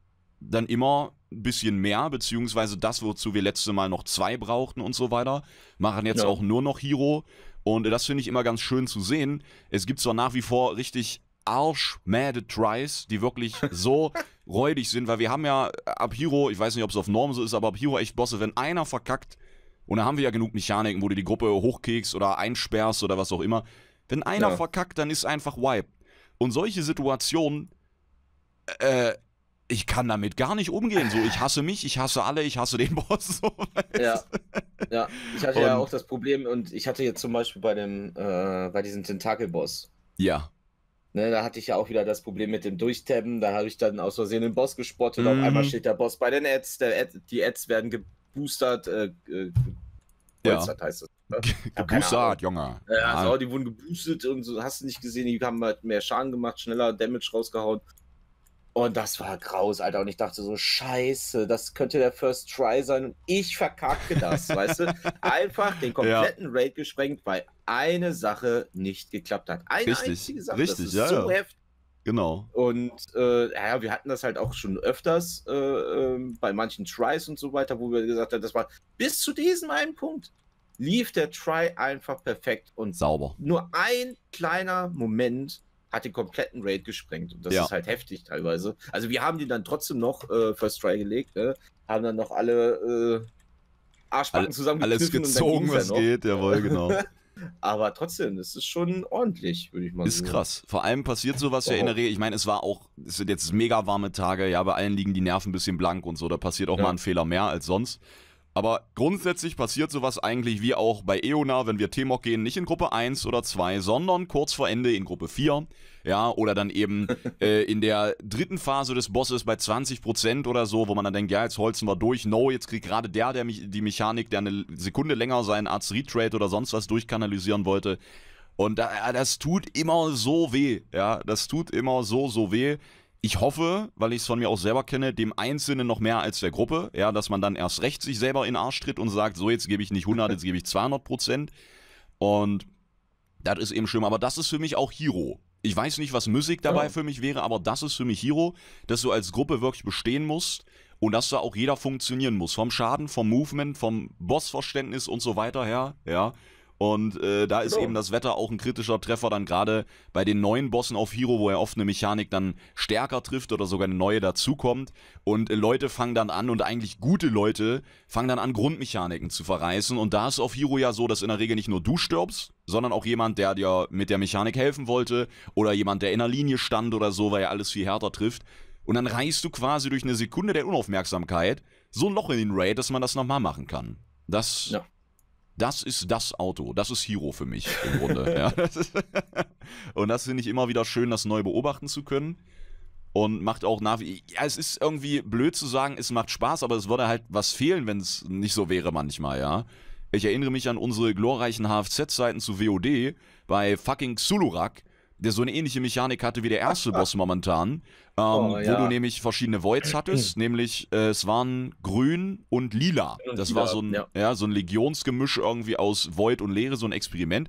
dann immer ein bisschen mehr, beziehungsweise das, wozu wir letzte Mal noch zwei brauchten und so weiter, machen jetzt ja. auch nur noch Hero. Und das finde ich immer ganz schön zu sehen. Es gibt zwar nach wie vor richtig arschmäde Tries, die wirklich so räudig sind, weil wir haben ja ab Hero, ich weiß nicht, ob es auf Norm so ist, aber ab Hero echt Bosse, wenn einer verkackt, und da haben wir ja genug Mechaniken, wo du die Gruppe hochkekst oder einsperrst oder was auch immer. Wenn einer ja. verkackt, dann ist einfach wipe. Und solche Situationen, äh, ich kann damit gar nicht umgehen. So, ich hasse mich, ich hasse alle, ich hasse den Boss. So, ja. ja, ich hatte und, ja auch das Problem und ich hatte jetzt zum Beispiel bei dem, äh, bei diesem Tentakelboss. Ja. Ne, da hatte ich ja auch wieder das Problem mit dem Durchtappen. Da habe ich dann aus Versehen den Boss gespottet. Mhm. Auf einmal mhm. steht der Boss bei den Ads. Ad, die Ads werden geboostert, äh, äh, ja. heißt es. Ne? geboostert, Junge. Ja, also, die wurden geboostet und so, hast du nicht gesehen, die haben halt mehr Schaden gemacht, schneller Damage rausgehauen. Und das war graus, Alter. Und ich dachte so, scheiße, das könnte der First Try sein. Und ich verkacke das, weißt du? Einfach den kompletten ja. Raid gesprengt, weil eine Sache nicht geklappt hat. Eine richtig, einzige Sache. Richtig, ja. So ja. heftig. Genau. Und äh, ja, wir hatten das halt auch schon öfters äh, äh, bei manchen Tries und so weiter, wo wir gesagt haben, das war bis zu diesem einen Punkt lief der Try einfach perfekt und sauber. Nur ein kleiner Moment hat den kompletten Raid gesprengt. Und das ja. ist halt heftig teilweise. Also wir haben die dann trotzdem noch äh, First Try gelegt, ne? haben dann noch alle äh, Arschbacken All, Alles gezogen, was geht, jawohl, genau. Aber trotzdem, das ist schon ordentlich, würde ich mal sagen. Ist krass. Vor allem passiert sowas wow. ja in Ich meine, es war auch, es sind jetzt mega warme Tage, ja, bei allen liegen die Nerven ein bisschen blank und so. Da passiert auch ja. mal ein Fehler mehr als sonst. Aber grundsätzlich passiert sowas eigentlich wie auch bei Eona, wenn wir t mock gehen, nicht in Gruppe 1 oder 2, sondern kurz vor Ende in Gruppe 4. Ja, oder dann eben äh, in der dritten Phase des Bosses bei 20% oder so, wo man dann denkt, ja, jetzt holzen wir durch. No, jetzt kriegt gerade der, der mich, die Mechanik, der eine Sekunde länger seinen Arzt Retrade oder sonst was durchkanalisieren wollte. Und äh, das tut immer so weh. Ja, das tut immer so, so weh ich hoffe, weil ich es von mir auch selber kenne, dem Einzelnen noch mehr als der Gruppe, ja, dass man dann erst recht sich selber in den Arsch tritt und sagt, so jetzt gebe ich nicht 100, jetzt gebe ich 200 Prozent und das ist eben schlimm, aber das ist für mich auch Hero. Ich weiß nicht, was Musik dabei ja. für mich wäre, aber das ist für mich Hero, dass du als Gruppe wirklich bestehen musst und dass da auch jeder funktionieren muss. Vom Schaden, vom Movement, vom Bossverständnis und so weiter her, ja. Und äh, da ist so. eben das Wetter auch ein kritischer Treffer, dann gerade bei den neuen Bossen auf Hero, wo er oft eine Mechanik dann stärker trifft oder sogar eine neue dazukommt. Und äh, Leute fangen dann an, und eigentlich gute Leute fangen dann an, Grundmechaniken zu verreißen. Und da ist auf Hero ja so, dass in der Regel nicht nur du stirbst, sondern auch jemand, der dir mit der Mechanik helfen wollte oder jemand, der in der Linie stand oder so, weil er alles viel härter trifft. Und dann reißt du quasi durch eine Sekunde der Unaufmerksamkeit so ein Loch in den Raid, dass man das nochmal machen kann. Das ja das ist das Auto, das ist Hero für mich im Grunde. ja, und das finde ich immer wieder schön, das neu beobachten zu können. Und macht auch nach wie. Ja, es ist irgendwie blöd zu sagen, es macht Spaß, aber es würde halt was fehlen, wenn es nicht so wäre manchmal, ja. Ich erinnere mich an unsere glorreichen hfz zeiten zu WOD bei fucking Sulurak der so eine ähnliche Mechanik hatte wie der erste Boss momentan, ähm, oh, ja. wo du nämlich verschiedene Voids hattest, mhm. nämlich äh, es waren grün und lila. das war so ein, ja. ja. so ein Legionsgemisch irgendwie aus Void und Leere, so ein Experiment.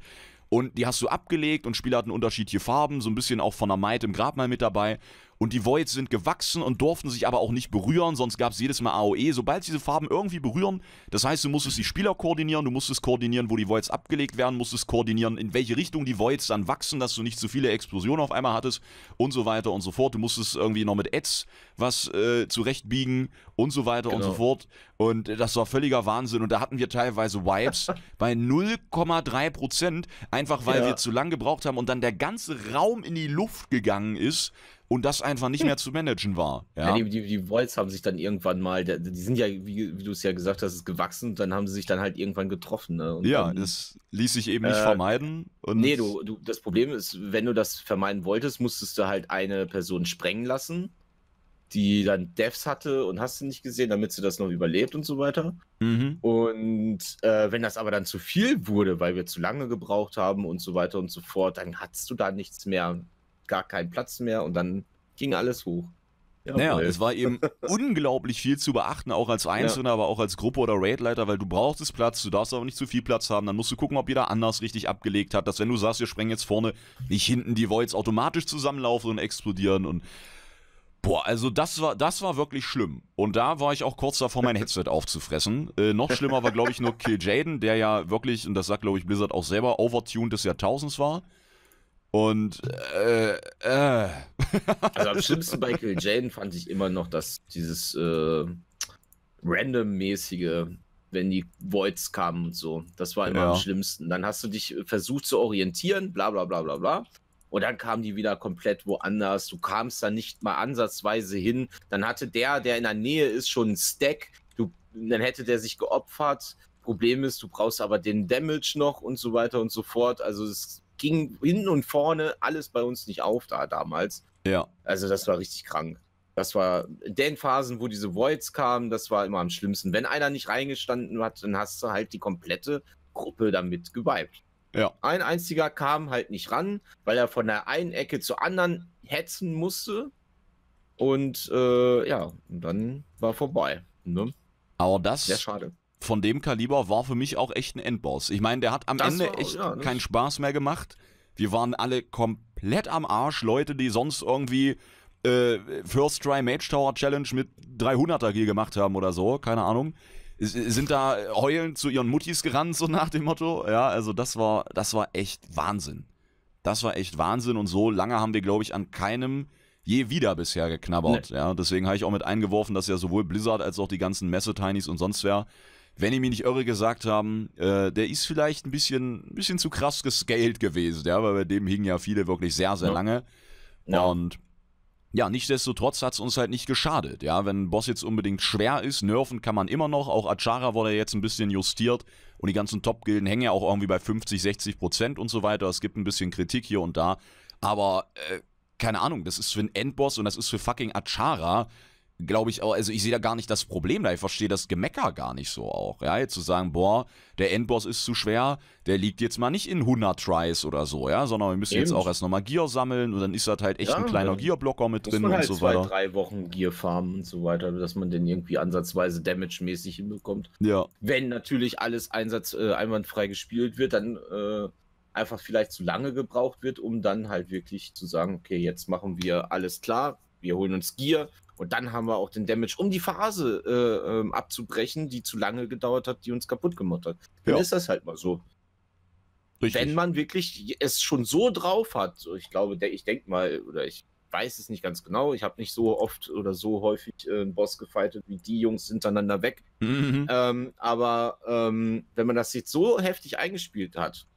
Und die hast du abgelegt und Spieler hatten unterschiedliche Farben, so ein bisschen auch von der Maid im Grab mal mit dabei. Und die Voids sind gewachsen und durften sich aber auch nicht berühren, sonst gab es jedes Mal AOE. Sobald diese Farben irgendwie berühren, das heißt, du musstest die Spieler koordinieren, du musstest koordinieren, wo die Voids abgelegt werden, musstest koordinieren, in welche Richtung die Voids dann wachsen, dass du nicht zu viele Explosionen auf einmal hattest und so weiter und so fort. Du musstest irgendwie noch mit Ads was äh, zurechtbiegen und so weiter genau. und so genau. fort. Und das war völliger Wahnsinn. Und da hatten wir teilweise Wipes bei 0,3 Prozent, einfach weil ja. wir zu lang gebraucht haben und dann der ganze Raum in die Luft gegangen ist, und das einfach nicht hm. mehr zu managen war. Ja? ja die, die, die, Volts haben sich dann irgendwann mal, die sind ja, wie, wie du es ja gesagt hast, gewachsen und dann haben sie sich dann halt irgendwann getroffen. Ne? ja, dann, das ließ sich eben nicht äh, vermeiden. Und nee, du, du, das Problem ist, wenn du das vermeiden wolltest, musstest du halt eine Person sprengen lassen, die dann Devs hatte und hast du nicht gesehen, damit sie das noch überlebt und so weiter. Mhm. Und äh, wenn das aber dann zu viel wurde, weil wir zu lange gebraucht haben und so weiter und so fort, dann hattest du da nichts mehr gar keinen Platz mehr und dann ging alles hoch. Naja, es war eben unglaublich viel zu beachten, auch als Einzelner, ja. aber auch als Gruppe oder Raidleiter, weil du brauchtest Platz, du darfst aber nicht zu viel Platz haben, dann musst du gucken, ob jeder anders richtig abgelegt hat, dass wenn du sagst, wir sprengen jetzt vorne, nicht hinten die Voids automatisch zusammenlaufen und explodieren und boah, also das war, das war wirklich schlimm. Und da war ich auch kurz davor, mein Headset aufzufressen. Äh, noch schlimmer war, glaube ich, nur Kill Jaden, der ja wirklich, und das sagt, glaube ich, Blizzard auch selber, overtuned des Jahrtausends war. Und äh, äh. Also am schlimmsten bei Kill Jane fand ich immer noch, dass dieses äh, randommäßige, wenn die Voids kamen und so, das war immer ja. am schlimmsten. Dann hast du dich versucht zu orientieren, bla bla bla bla bla. Und dann kamen die wieder komplett woanders. Du kamst da nicht mal ansatzweise hin. Dann hatte der, der in der Nähe ist, schon einen Stack. Du, dann hätte der sich geopfert. Problem ist, du brauchst aber den Damage noch und so weiter und so fort. Also es ging hinten und vorne alles bei uns nicht auf da damals. Ja. Also das war richtig krank. Das war in den Phasen, wo diese Voids kamen, das war immer am schlimmsten. Wenn einer nicht reingestanden hat, dann hast du halt die komplette Gruppe damit geweibt. Ja. Ein einziger kam halt nicht ran, weil er von der einen Ecke zur anderen hetzen musste. Und äh, ja, und dann war vorbei. Ne? Aber das, Sehr schade von dem Kaliber war für mich auch echt ein Endboss. Ich meine, der hat am das Ende war, echt ja, keinen Spaß mehr gemacht. Wir waren alle komplett am Arsch. Leute, die sonst irgendwie äh, First Try Mage Tower Challenge mit 300er G gemacht haben oder so, keine Ahnung, äh, sind da heulend zu ihren Muttis gerannt, so nach dem Motto. Ja, also das war, das war echt Wahnsinn. Das war echt Wahnsinn und so lange haben wir, glaube ich, an keinem je wieder bisher geknabbert. Nee. Ja, deswegen habe ich auch mit eingeworfen, dass ja sowohl Blizzard als auch die ganzen Messe-Tinies und sonst wer wenn ich mich nicht irre, gesagt haben, äh, der ist vielleicht ein bisschen, ein bisschen zu krass gescaled gewesen, ja, weil bei dem hingen ja viele wirklich sehr, sehr ja. lange. Ja. Und ja, nichtsdestotrotz hat es uns halt nicht geschadet. Ja, wenn ein Boss jetzt unbedingt schwer ist, nerven kann man immer noch. Auch Achara wurde jetzt ein bisschen justiert und die ganzen Top-Gilden hängen ja auch irgendwie bei 50, 60 Prozent und so weiter. Es gibt ein bisschen Kritik hier und da. Aber äh, keine Ahnung, das ist für einen Endboss und das ist für fucking Achara glaube ich auch, also ich sehe da gar nicht das Problem da. Ich verstehe das Gemecker gar nicht so auch. Ja, jetzt zu sagen, boah, der Endboss ist zu schwer, der liegt jetzt mal nicht in 100 Tries oder so, ja, sondern wir müssen Eben. jetzt auch erst nochmal Gear sammeln und dann ist das halt echt ja, ein kleiner Gearblocker mit drin halt und so zwei, weiter. drei Wochen Gear farmen und so weiter, dass man den irgendwie ansatzweise damage-mäßig hinbekommt. Ja. Wenn natürlich alles Einsatz äh, einwandfrei gespielt wird, dann äh, einfach vielleicht zu lange gebraucht wird, um dann halt wirklich zu sagen, okay, jetzt machen wir alles klar, wir holen uns Gear und dann haben wir auch den Damage, um die Phase äh, ähm, abzubrechen, die zu lange gedauert hat, die uns kaputt gemacht hat. Dann ja. ist das halt mal so. Richtig. Wenn man wirklich es schon so drauf hat, so ich glaube, der, ich denke mal, oder ich weiß es nicht ganz genau, ich habe nicht so oft oder so häufig äh, einen Boss gefightet wie die Jungs hintereinander weg. Mhm. Ähm, aber ähm, wenn man das jetzt so heftig eingespielt hat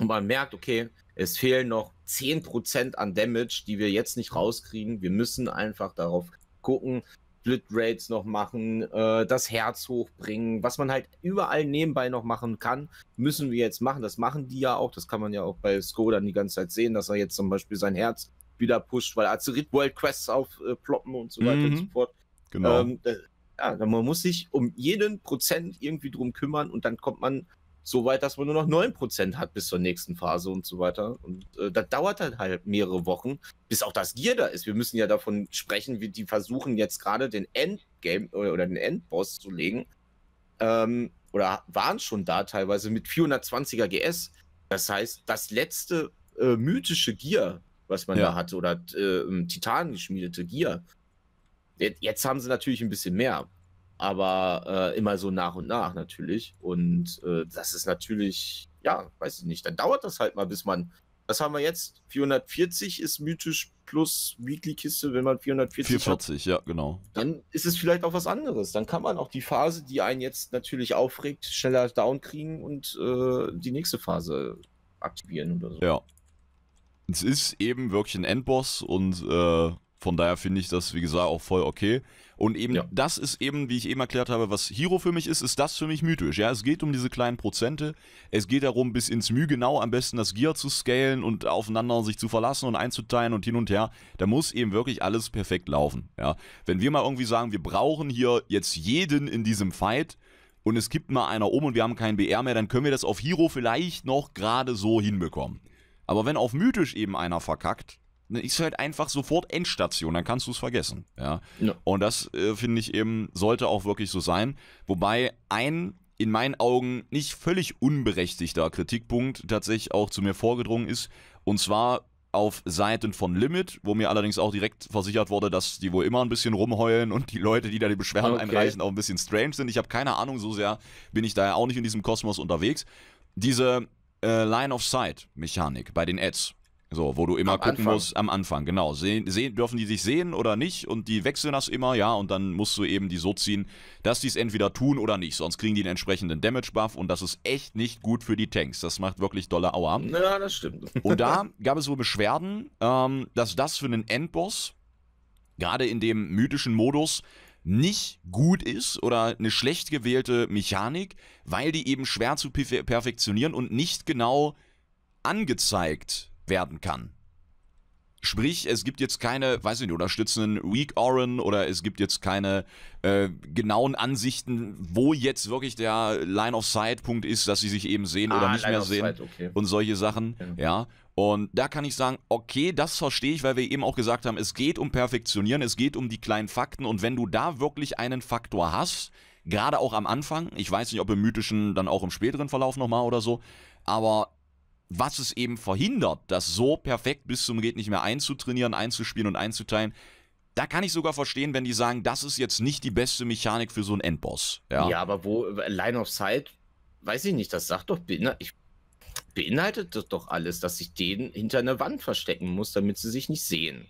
und man merkt, okay, es fehlen noch 10% an Damage, die wir jetzt nicht rauskriegen. Wir müssen einfach darauf gucken, Split Raids noch machen, äh, das Herz hochbringen, was man halt überall nebenbei noch machen kann, müssen wir jetzt machen. Das machen die ja auch. Das kann man ja auch bei Skoda die ganze Zeit sehen, dass er jetzt zum Beispiel sein Herz wieder pusht, weil Azerit World Quests aufploppen äh, und so weiter mhm. und so fort. Genau. Ähm, äh, ja, man muss sich um jeden Prozent irgendwie drum kümmern und dann kommt man so weit, dass man nur noch 9% hat bis zur nächsten Phase und so weiter. Und äh, das dauert halt, halt mehrere Wochen, bis auch das Gear da ist. Wir müssen ja davon sprechen, wie die versuchen jetzt gerade den Endgame oder, oder, den Endboss zu legen. Ähm, oder waren schon da teilweise mit 420er GS. Das heißt, das letzte äh, mythische Gear, was man ja. da hatte, oder äh, ähm, Titan geschmiedete Gear. Jetzt haben sie natürlich ein bisschen mehr, aber äh, immer so nach und nach natürlich. Und äh, das ist natürlich, ja, weiß ich nicht, dann dauert das halt mal, bis man. Was haben wir jetzt? 440 ist mythisch plus Weekly-Kiste, wenn man 440 440, hat, ja, genau. Dann ist es vielleicht auch was anderes. Dann kann man auch die Phase, die einen jetzt natürlich aufregt, schneller down kriegen und äh, die nächste Phase aktivieren oder so. Ja. Es ist eben wirklich ein Endboss und äh, von daher finde ich das, wie gesagt, auch voll okay. Und eben ja. das ist eben, wie ich eben erklärt habe, was Hero für mich ist, ist das für mich mythisch. Ja, es geht um diese kleinen Prozente. Es geht darum, bis ins Mühe genau am besten das Gear zu scalen und aufeinander sich zu verlassen und einzuteilen und hin und her. Da muss eben wirklich alles perfekt laufen. Ja, wenn wir mal irgendwie sagen, wir brauchen hier jetzt jeden in diesem Fight, und es gibt mal einer um und wir haben keinen BR mehr, dann können wir das auf Hero vielleicht noch gerade so hinbekommen. Aber wenn auf mythisch eben einer verkackt, Ne, ist halt einfach sofort Endstation, dann kannst du es vergessen. Ja? ja. Und das äh, finde ich eben, sollte auch wirklich so sein. Wobei ein in meinen Augen nicht völlig unberechtigter Kritikpunkt tatsächlich auch zu mir vorgedrungen ist. Und zwar auf Seiten von Limit, wo mir allerdings auch direkt versichert wurde, dass die wohl immer ein bisschen rumheulen und die Leute, die da die Beschwerden okay. einreichen, auch ein bisschen strange sind. Ich habe keine Ahnung, so sehr bin ich da ja auch nicht in diesem Kosmos unterwegs. Diese äh, Line of Sight Mechanik bei den Ads, so, wo du immer am gucken Anfang. musst, am Anfang, genau. Sehen, sehen, dürfen die sich sehen oder nicht? Und die wechseln das immer, ja, und dann musst du eben die so ziehen, dass die es entweder tun oder nicht. Sonst kriegen die einen entsprechenden Damage-Buff und das ist echt nicht gut für die Tanks. Das macht wirklich dolle Aua. Ja, das stimmt. Und da gab es wohl Beschwerden, ähm, dass das für einen Endboss, gerade in dem mythischen Modus, nicht gut ist oder eine schlecht gewählte Mechanik, weil die eben schwer zu perfektionieren und nicht genau angezeigt werden kann. Sprich, es gibt jetzt keine, weiß ich nicht, unterstützenden Weak Orin oder es gibt jetzt keine äh, genauen Ansichten, wo jetzt wirklich der Line of Sight-Punkt ist, dass sie sich eben sehen ah, oder nicht Line mehr sehen Sight, okay. und solche Sachen. Ja. ja. Und da kann ich sagen, okay, das verstehe ich, weil wir eben auch gesagt haben, es geht um Perfektionieren, es geht um die kleinen Fakten und wenn du da wirklich einen Faktor hast, gerade auch am Anfang, ich weiß nicht, ob im mythischen dann auch im späteren Verlauf nochmal oder so, aber was es eben verhindert, das so perfekt bis zum Geht nicht mehr einzutrainieren, einzuspielen und einzuteilen, da kann ich sogar verstehen, wenn die sagen, das ist jetzt nicht die beste Mechanik für so einen Endboss. Ja, ja aber wo Line of Sight, weiß ich nicht, das sagt doch ich, beinhaltet das doch alles, dass ich den hinter einer Wand verstecken muss, damit sie sich nicht sehen.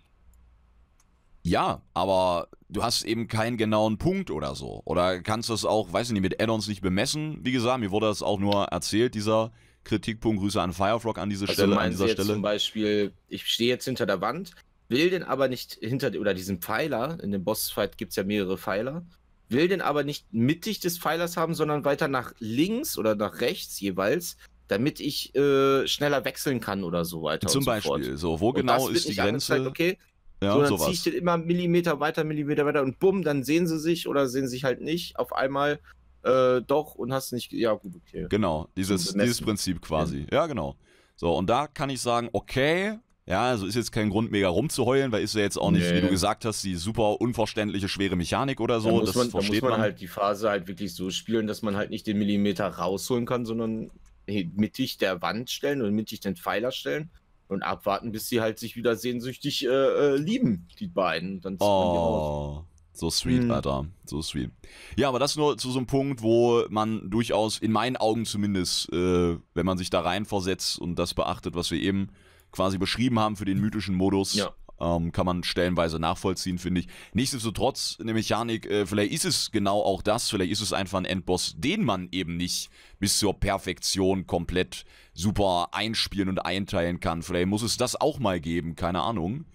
Ja, aber du hast eben keinen genauen Punkt oder so. Oder kannst das auch, weiß ich nicht, mit Add-ons nicht bemessen. Wie gesagt, mir wurde das auch nur erzählt, dieser, Kritikpunkt, Grüße an Firefrog an diese also Stelle. An dieser Stelle. Zum Beispiel, ich stehe jetzt hinter der Wand, will den aber nicht hinter, oder diesen Pfeiler, in dem Bossfight gibt es ja mehrere Pfeiler, will den aber nicht mittig des Pfeilers haben, sondern weiter nach links oder nach rechts jeweils, damit ich äh, schneller wechseln kann oder so weiter. Zum so Beispiel, fort. so, wo genau ist die Grenze? Angezeigt, okay, ja, so, dann sowas. ziehe ich den immer Millimeter weiter, Millimeter weiter und bumm, dann sehen sie sich oder sehen sich halt nicht auf einmal äh, doch und hast nicht. Ja, gut, okay. Genau, dieses, dieses Prinzip quasi. Ja. ja, genau. So, und da kann ich sagen, okay, ja, also ist jetzt kein Grund, mega rumzuheulen, weil ist ja jetzt auch nicht, nee. wie du gesagt hast, die super unverständliche, schwere Mechanik oder so. Da muss das man, versteht da muss man, man, halt die Phase halt wirklich so spielen, dass man halt nicht den Millimeter rausholen kann, sondern mittig der Wand stellen und mittig den Pfeiler stellen und abwarten, bis sie halt sich wieder sehnsüchtig äh, äh lieben, die beiden. dann zieht oh. man die raus. Oh. So sweet, mhm. Alter. So sweet. Ja, aber das nur zu so einem Punkt, wo man durchaus, in meinen Augen zumindest, äh, wenn man sich da reinversetzt und das beachtet, was wir eben quasi beschrieben haben für den mythischen Modus, ja. ähm, kann man stellenweise nachvollziehen, finde ich. Nichtsdestotrotz, eine Mechanik, äh, vielleicht ist es genau auch das, vielleicht ist es einfach ein Endboss, den man eben nicht bis zur Perfektion komplett super einspielen und einteilen kann. Vielleicht muss es das auch mal geben, keine Ahnung.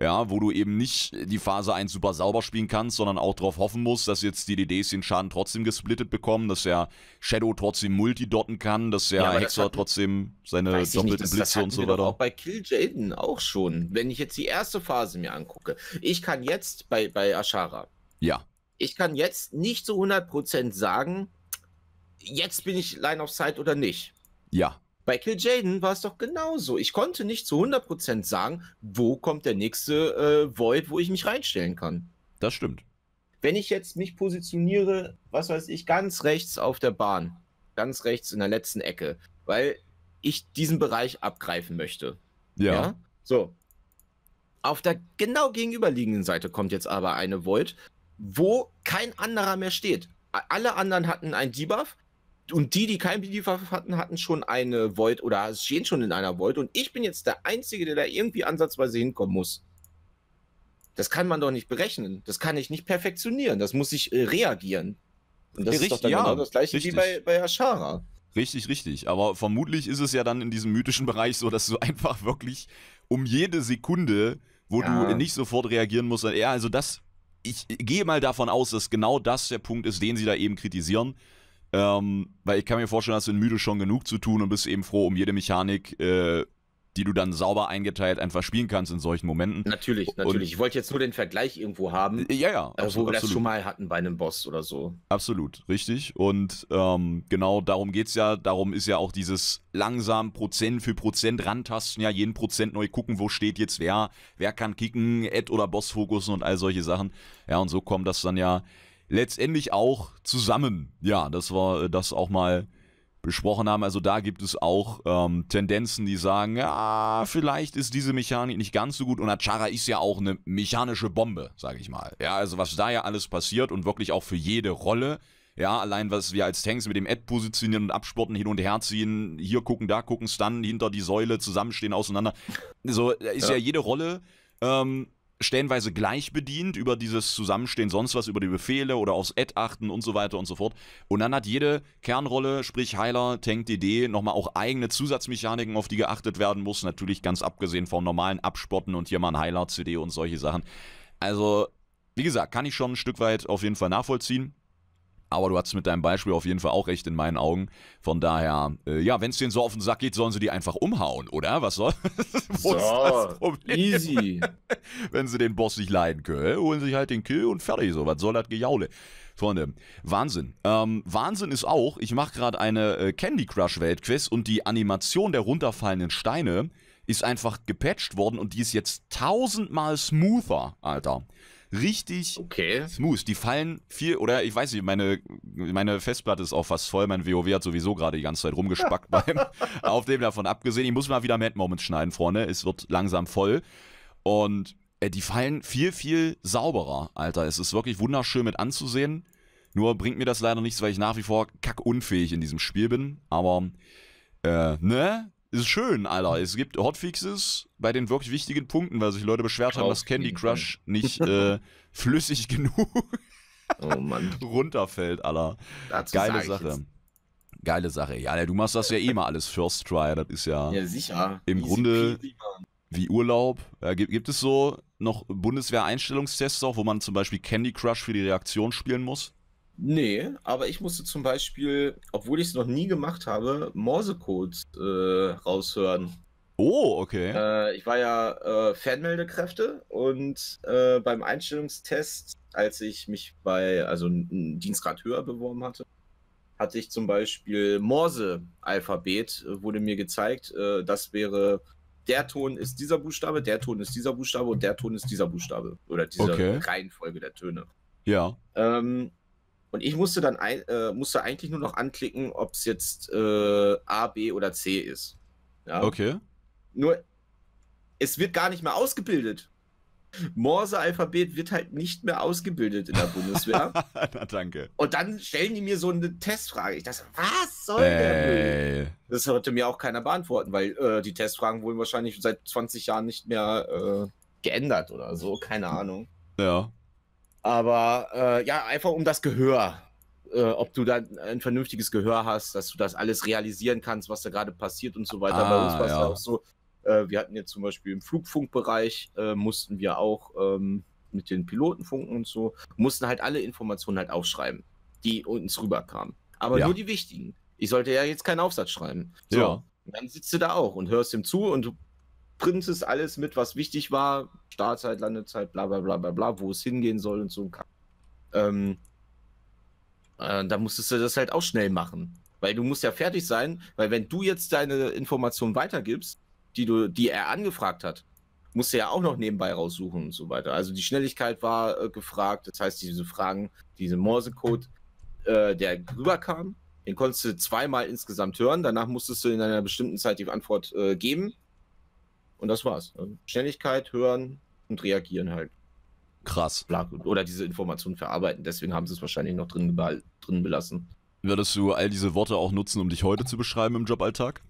Ja, wo du eben nicht die Phase 1 super sauber spielen kannst, sondern auch darauf hoffen musst, dass jetzt die DDs den Schaden trotzdem gesplittet bekommen, dass der Shadow trotzdem multidotten kann, dass der ja, Hexer hatten, trotzdem seine doppelten nicht, das, Blitze das und so weiter. Auch bei Kill Jaden auch schon. Wenn ich jetzt die erste Phase mir angucke, ich kann jetzt bei, bei Ashara. Ja. Ich kann jetzt nicht zu 100% sagen, jetzt bin ich Line of Sight oder nicht. Ja. Bei Kill Jaden war es doch genauso. Ich konnte nicht zu 100% sagen, wo kommt der nächste äh, Void, wo ich mich reinstellen kann. Das stimmt. Wenn ich jetzt mich positioniere, was weiß ich, ganz rechts auf der Bahn, ganz rechts in der letzten Ecke, weil ich diesen Bereich abgreifen möchte. Ja. ja? So. Auf der genau gegenüberliegenden Seite kommt jetzt aber eine Void, wo kein anderer mehr steht. Alle anderen hatten einen Debuff, und die, die keinen Beliefwaffe hatten, hatten schon eine Volt oder stehen schon in einer Volt und ich bin jetzt der Einzige, der da irgendwie ansatzweise hinkommen muss. Das kann man doch nicht berechnen. Das kann ich nicht perfektionieren. Das muss ich äh, reagieren. Und das richtig, ist doch dann ja, genau das gleiche richtig. wie bei, bei Ashara. Richtig, richtig. Aber vermutlich ist es ja dann in diesem mythischen Bereich so, dass du einfach wirklich um jede Sekunde, wo ja. du nicht sofort reagieren musst, dann eher, also das, ich gehe mal davon aus, dass genau das der Punkt ist, den sie da eben kritisieren ähm, weil ich kann mir vorstellen, hast du in Müde schon genug zu tun und bist eben froh um jede Mechanik, äh, die du dann sauber eingeteilt einfach spielen kannst in solchen Momenten. Natürlich, natürlich. Und ich wollte jetzt nur den Vergleich irgendwo haben, äh, ja, ja, absolut, äh, wo wir absolut. das schon mal hatten bei einem Boss oder so. Absolut, richtig. Und ähm, genau darum geht es ja. Darum ist ja auch dieses langsam Prozent für Prozent rantasten, ja, jeden Prozent neu gucken, wo steht jetzt wer, wer kann kicken, Ad oder Boss fokussen und all solche Sachen. Ja, und so kommt das dann ja letztendlich auch zusammen. Ja, das war äh, das auch mal besprochen haben. Also da gibt es auch ähm, Tendenzen, die sagen, ja, vielleicht ist diese Mechanik nicht ganz so gut. Und Achara ist ja auch eine mechanische Bombe, sage ich mal. Ja, also was da ja alles passiert und wirklich auch für jede Rolle. Ja, allein was wir als Tanks mit dem Ad positionieren und absporten, hin und her ziehen, hier gucken, da gucken, stunnen, hinter die Säule, zusammenstehen, auseinander. So, ist ja, ja jede Rolle ähm, stellenweise gleich bedient über dieses Zusammenstehen, sonst was, über die Befehle oder aufs Ad achten und so weiter und so fort. Und dann hat jede Kernrolle, sprich Heiler, Tank, DD, nochmal auch eigene Zusatzmechaniken, auf die geachtet werden muss. Natürlich ganz abgesehen vom normalen Abspotten und hier mal ein Heiler, CD und solche Sachen. Also, wie gesagt, kann ich schon ein Stück weit auf jeden Fall nachvollziehen. Aber du hattest mit deinem Beispiel auf jeden Fall auch recht in meinen Augen. Von daher, äh, ja, wenn es denen so auf den Sack geht, sollen sie die einfach umhauen, oder? Was soll? Wo so, easy. wenn sie den Boss nicht leiden können, holen sie sich halt den Kill und fertig. So, was soll das Gejaule? Freunde, Wahnsinn. Ähm, Wahnsinn ist auch, ich mache gerade eine äh, Candy Crush Weltquest und die Animation der runterfallenden Steine ist einfach gepatcht worden und die ist jetzt tausendmal smoother, Alter. Richtig okay. smooth. Die fallen viel, oder ich weiß nicht, meine, meine Festplatte ist auch fast voll. Mein WoW hat sowieso gerade die ganze Zeit rumgespackt beim Aufnehmen davon abgesehen. Ich muss mal wieder Mad Moments schneiden vorne. Es wird langsam voll. Und äh, die fallen viel, viel sauberer, Alter. Es ist wirklich wunderschön mit anzusehen. Nur bringt mir das leider nichts, weil ich nach wie vor kackunfähig in diesem Spiel bin. Aber, äh, ne? ist schön, Alter. Mhm. Es gibt Hotfixes bei den wirklich wichtigen Punkten, weil sich Leute beschwert haben, dass Candy Crush nicht äh, flüssig genug oh Mann. runterfällt, Alter. Dazu Geile Sache. Geile Sache. Ja, du machst das ja eh mal alles First Try. Das ist ja, ja sicher. im Easy Grunde peasy, wie Urlaub. Äh, gibt, gibt es so noch Bundeswehr-Einstellungstests auch, wo man zum Beispiel Candy Crush für die Reaktion spielen muss? Nee, aber ich musste zum Beispiel, obwohl ich es noch nie gemacht habe, Morsecode äh, raushören. Oh, okay. Äh, ich war ja äh, Fernmeldekräfte und äh, beim Einstellungstest, als ich mich bei, also einen Dienstgrad höher beworben hatte, hatte ich zum Beispiel Morse-Alphabet, äh, wurde mir gezeigt. Äh, das wäre, der Ton ist dieser Buchstabe, der Ton ist dieser Buchstabe und der Ton ist dieser Buchstabe. Oder diese okay. Reihenfolge der Töne. Ja. Ähm, und ich musste dann ein, äh, musste eigentlich nur noch anklicken, ob es jetzt äh, A, B oder C ist. Ja? Okay. Nur, es wird gar nicht mehr ausgebildet. Morse-Alphabet wird halt nicht mehr ausgebildet in der Bundeswehr. Na danke. Und dann stellen die mir so eine Testfrage. Ich dachte, was soll der Müll? Äh. Das sollte mir auch keiner beantworten, weil äh, die Testfragen wurden wahrscheinlich seit 20 Jahren nicht mehr äh, geändert oder so. Keine Ahnung. Ja. Aber äh, ja, einfach um das Gehör. Äh, ob du dann ein vernünftiges Gehör hast, dass du das alles realisieren kannst, was da gerade passiert und so weiter. Ah, Bei uns ah, war es ja. auch so. Äh, wir hatten jetzt zum Beispiel im Flugfunkbereich, äh, mussten wir auch ähm, mit den Piloten funken und so, mussten halt alle Informationen halt aufschreiben, die uns rüberkamen. Aber ja. nur die wichtigen. Ich sollte ja jetzt keinen Aufsatz schreiben. So, ja. Dann sitzt du da auch und hörst ihm zu und du printest alles mit, was wichtig war, Startzeit, Landezeit, bla bla bla bla bla, wo es hingehen soll und so. Ähm, äh, da musstest du das halt auch schnell machen. Weil du musst ja fertig sein, weil wenn du jetzt deine Information weitergibst, die du, die er angefragt hat, musst du ja auch noch nebenbei raussuchen und so weiter. Also die Schnelligkeit war äh, gefragt, das heißt, diese Fragen, diese Morsecode, äh, der rüberkam, den konntest du zweimal insgesamt hören, danach musstest du in einer bestimmten Zeit die Antwort äh, geben und das war's. Ne? Schnelligkeit, hören und reagieren halt. Krass. Oder diese Informationen verarbeiten. Deswegen haben sie es wahrscheinlich noch drin, drin belassen. Würdest du all diese Worte auch nutzen, um dich heute zu beschreiben im Joballtag?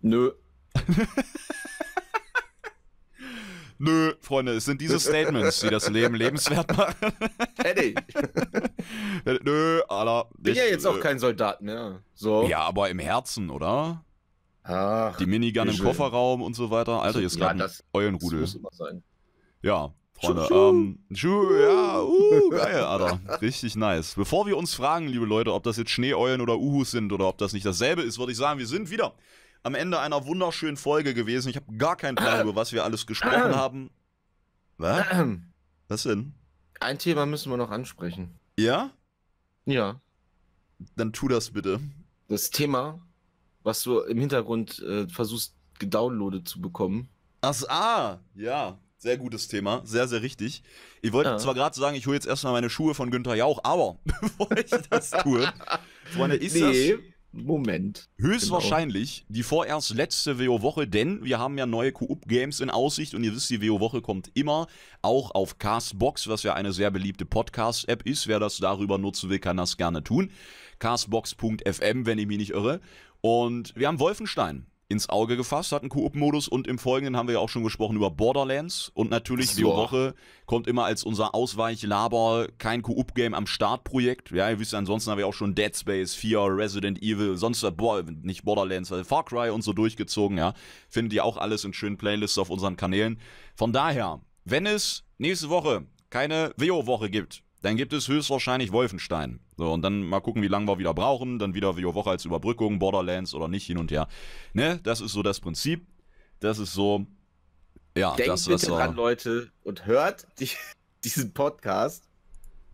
Nö. Nö, Freunde, es sind diese Statements, die das Leben lebenswert machen. Eddie. Nö, Alter. Ich bin ja jetzt auch äh, kein Soldat mehr. Ne? So. Ja, aber im Herzen, oder? Ach, die Minigun im Kofferraum und so weiter. Alter, jetzt gerade ja, Eulenrudel. Das muss immer sein. Ja, Freunde. Schuh, ähm, Schuh, ja, uh, geil, Alter. Richtig nice. Bevor wir uns fragen, liebe Leute, ob das jetzt Schneeeulen oder Uhus sind oder ob das nicht dasselbe ist, würde ich sagen, wir sind wieder am Ende einer wunderschönen Folge gewesen. Ich habe gar keinen Plan, über was wir alles gesprochen haben. Was? Was denn? Ein Thema müssen wir noch ansprechen. Ja? Ja. Dann tu das bitte. Das Thema was du im Hintergrund äh, versuchst, gedownloadet zu bekommen. Ach, ah, ja. Sehr gutes Thema, sehr, sehr richtig. Ich wollte ja. zwar gerade sagen, ich hole jetzt erstmal meine Schuhe von Günther Jauch, aber bevor ich das tue, Freunde, ist nee. das Moment. Höchstwahrscheinlich genau. die vorerst letzte WoW-Woche, denn wir haben ja neue Coop-Games in Aussicht und ihr wisst, die WoW-Woche kommt immer auch auf Castbox, was ja eine sehr beliebte Podcast-App ist. Wer das darüber nutzen will, kann das gerne tun. Castbox.fm, wenn ich mich nicht irre. Und wir haben Wolfenstein ins Auge gefasst, hatten einen Koop-Modus und im Folgenden haben wir ja auch schon gesprochen über Borderlands und natürlich so. die Woche kommt immer als unser Ausweichlaber kein Koop-Game am Startprojekt. Ja, ihr wisst, ansonsten haben wir auch schon Dead Space 4, Resident Evil, sonst Bo nicht Borderlands, also Far Cry und so durchgezogen, ja. Findet ihr auch alles in schönen Playlists auf unseren Kanälen. Von daher, wenn es nächste Woche keine WO-Woche gibt, dann gibt es höchstwahrscheinlich Wolfenstein. So, und dann mal gucken, wie lange wir wieder brauchen. Dann wieder Vio Woche als Überbrückung, Borderlands oder nicht, hin und her. Ne, das ist so das Prinzip. Das ist so. Ja, Denkt das, bitte äh, dran, Leute, und hört die, diesen Podcast,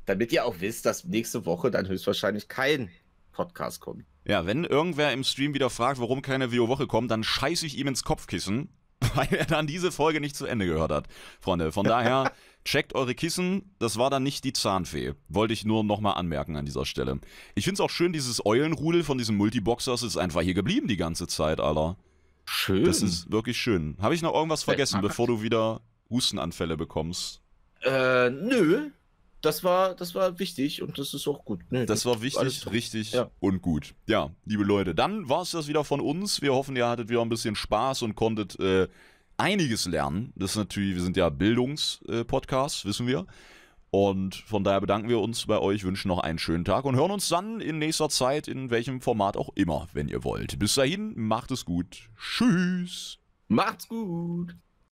damit ihr auch wisst, dass nächste Woche dann höchstwahrscheinlich kein Podcast kommt. Ja, wenn irgendwer im Stream wieder fragt, warum keine Vio-Woche kommt, dann scheiße ich ihm ins Kopfkissen, weil er dann diese Folge nicht zu Ende gehört hat, Freunde. Von daher. Checkt eure Kissen, das war dann nicht die Zahnfee. Wollte ich nur nochmal anmerken an dieser Stelle. Ich find's auch schön, dieses Eulenrudel von diesem Multiboxers ist einfach hier geblieben die ganze Zeit, Alter. Schön. Das ist wirklich schön. Habe ich noch irgendwas vergessen, bevor du wieder Hustenanfälle bekommst? Äh, nö. Das war, das war wichtig und das ist auch gut. Nö, das, das war wichtig, richtig ja. und gut. Ja, liebe Leute, dann war es das wieder von uns. Wir hoffen, ihr hattet wieder ein bisschen Spaß und konntet äh, einiges lernen. Das ist natürlich, wir sind ja Bildungspodcast, wissen wir. Und von daher bedanken wir uns bei euch, wünschen noch einen schönen Tag und hören uns dann in nächster Zeit, in welchem Format auch immer, wenn ihr wollt. Bis dahin, macht es gut. Tschüss. Macht's gut.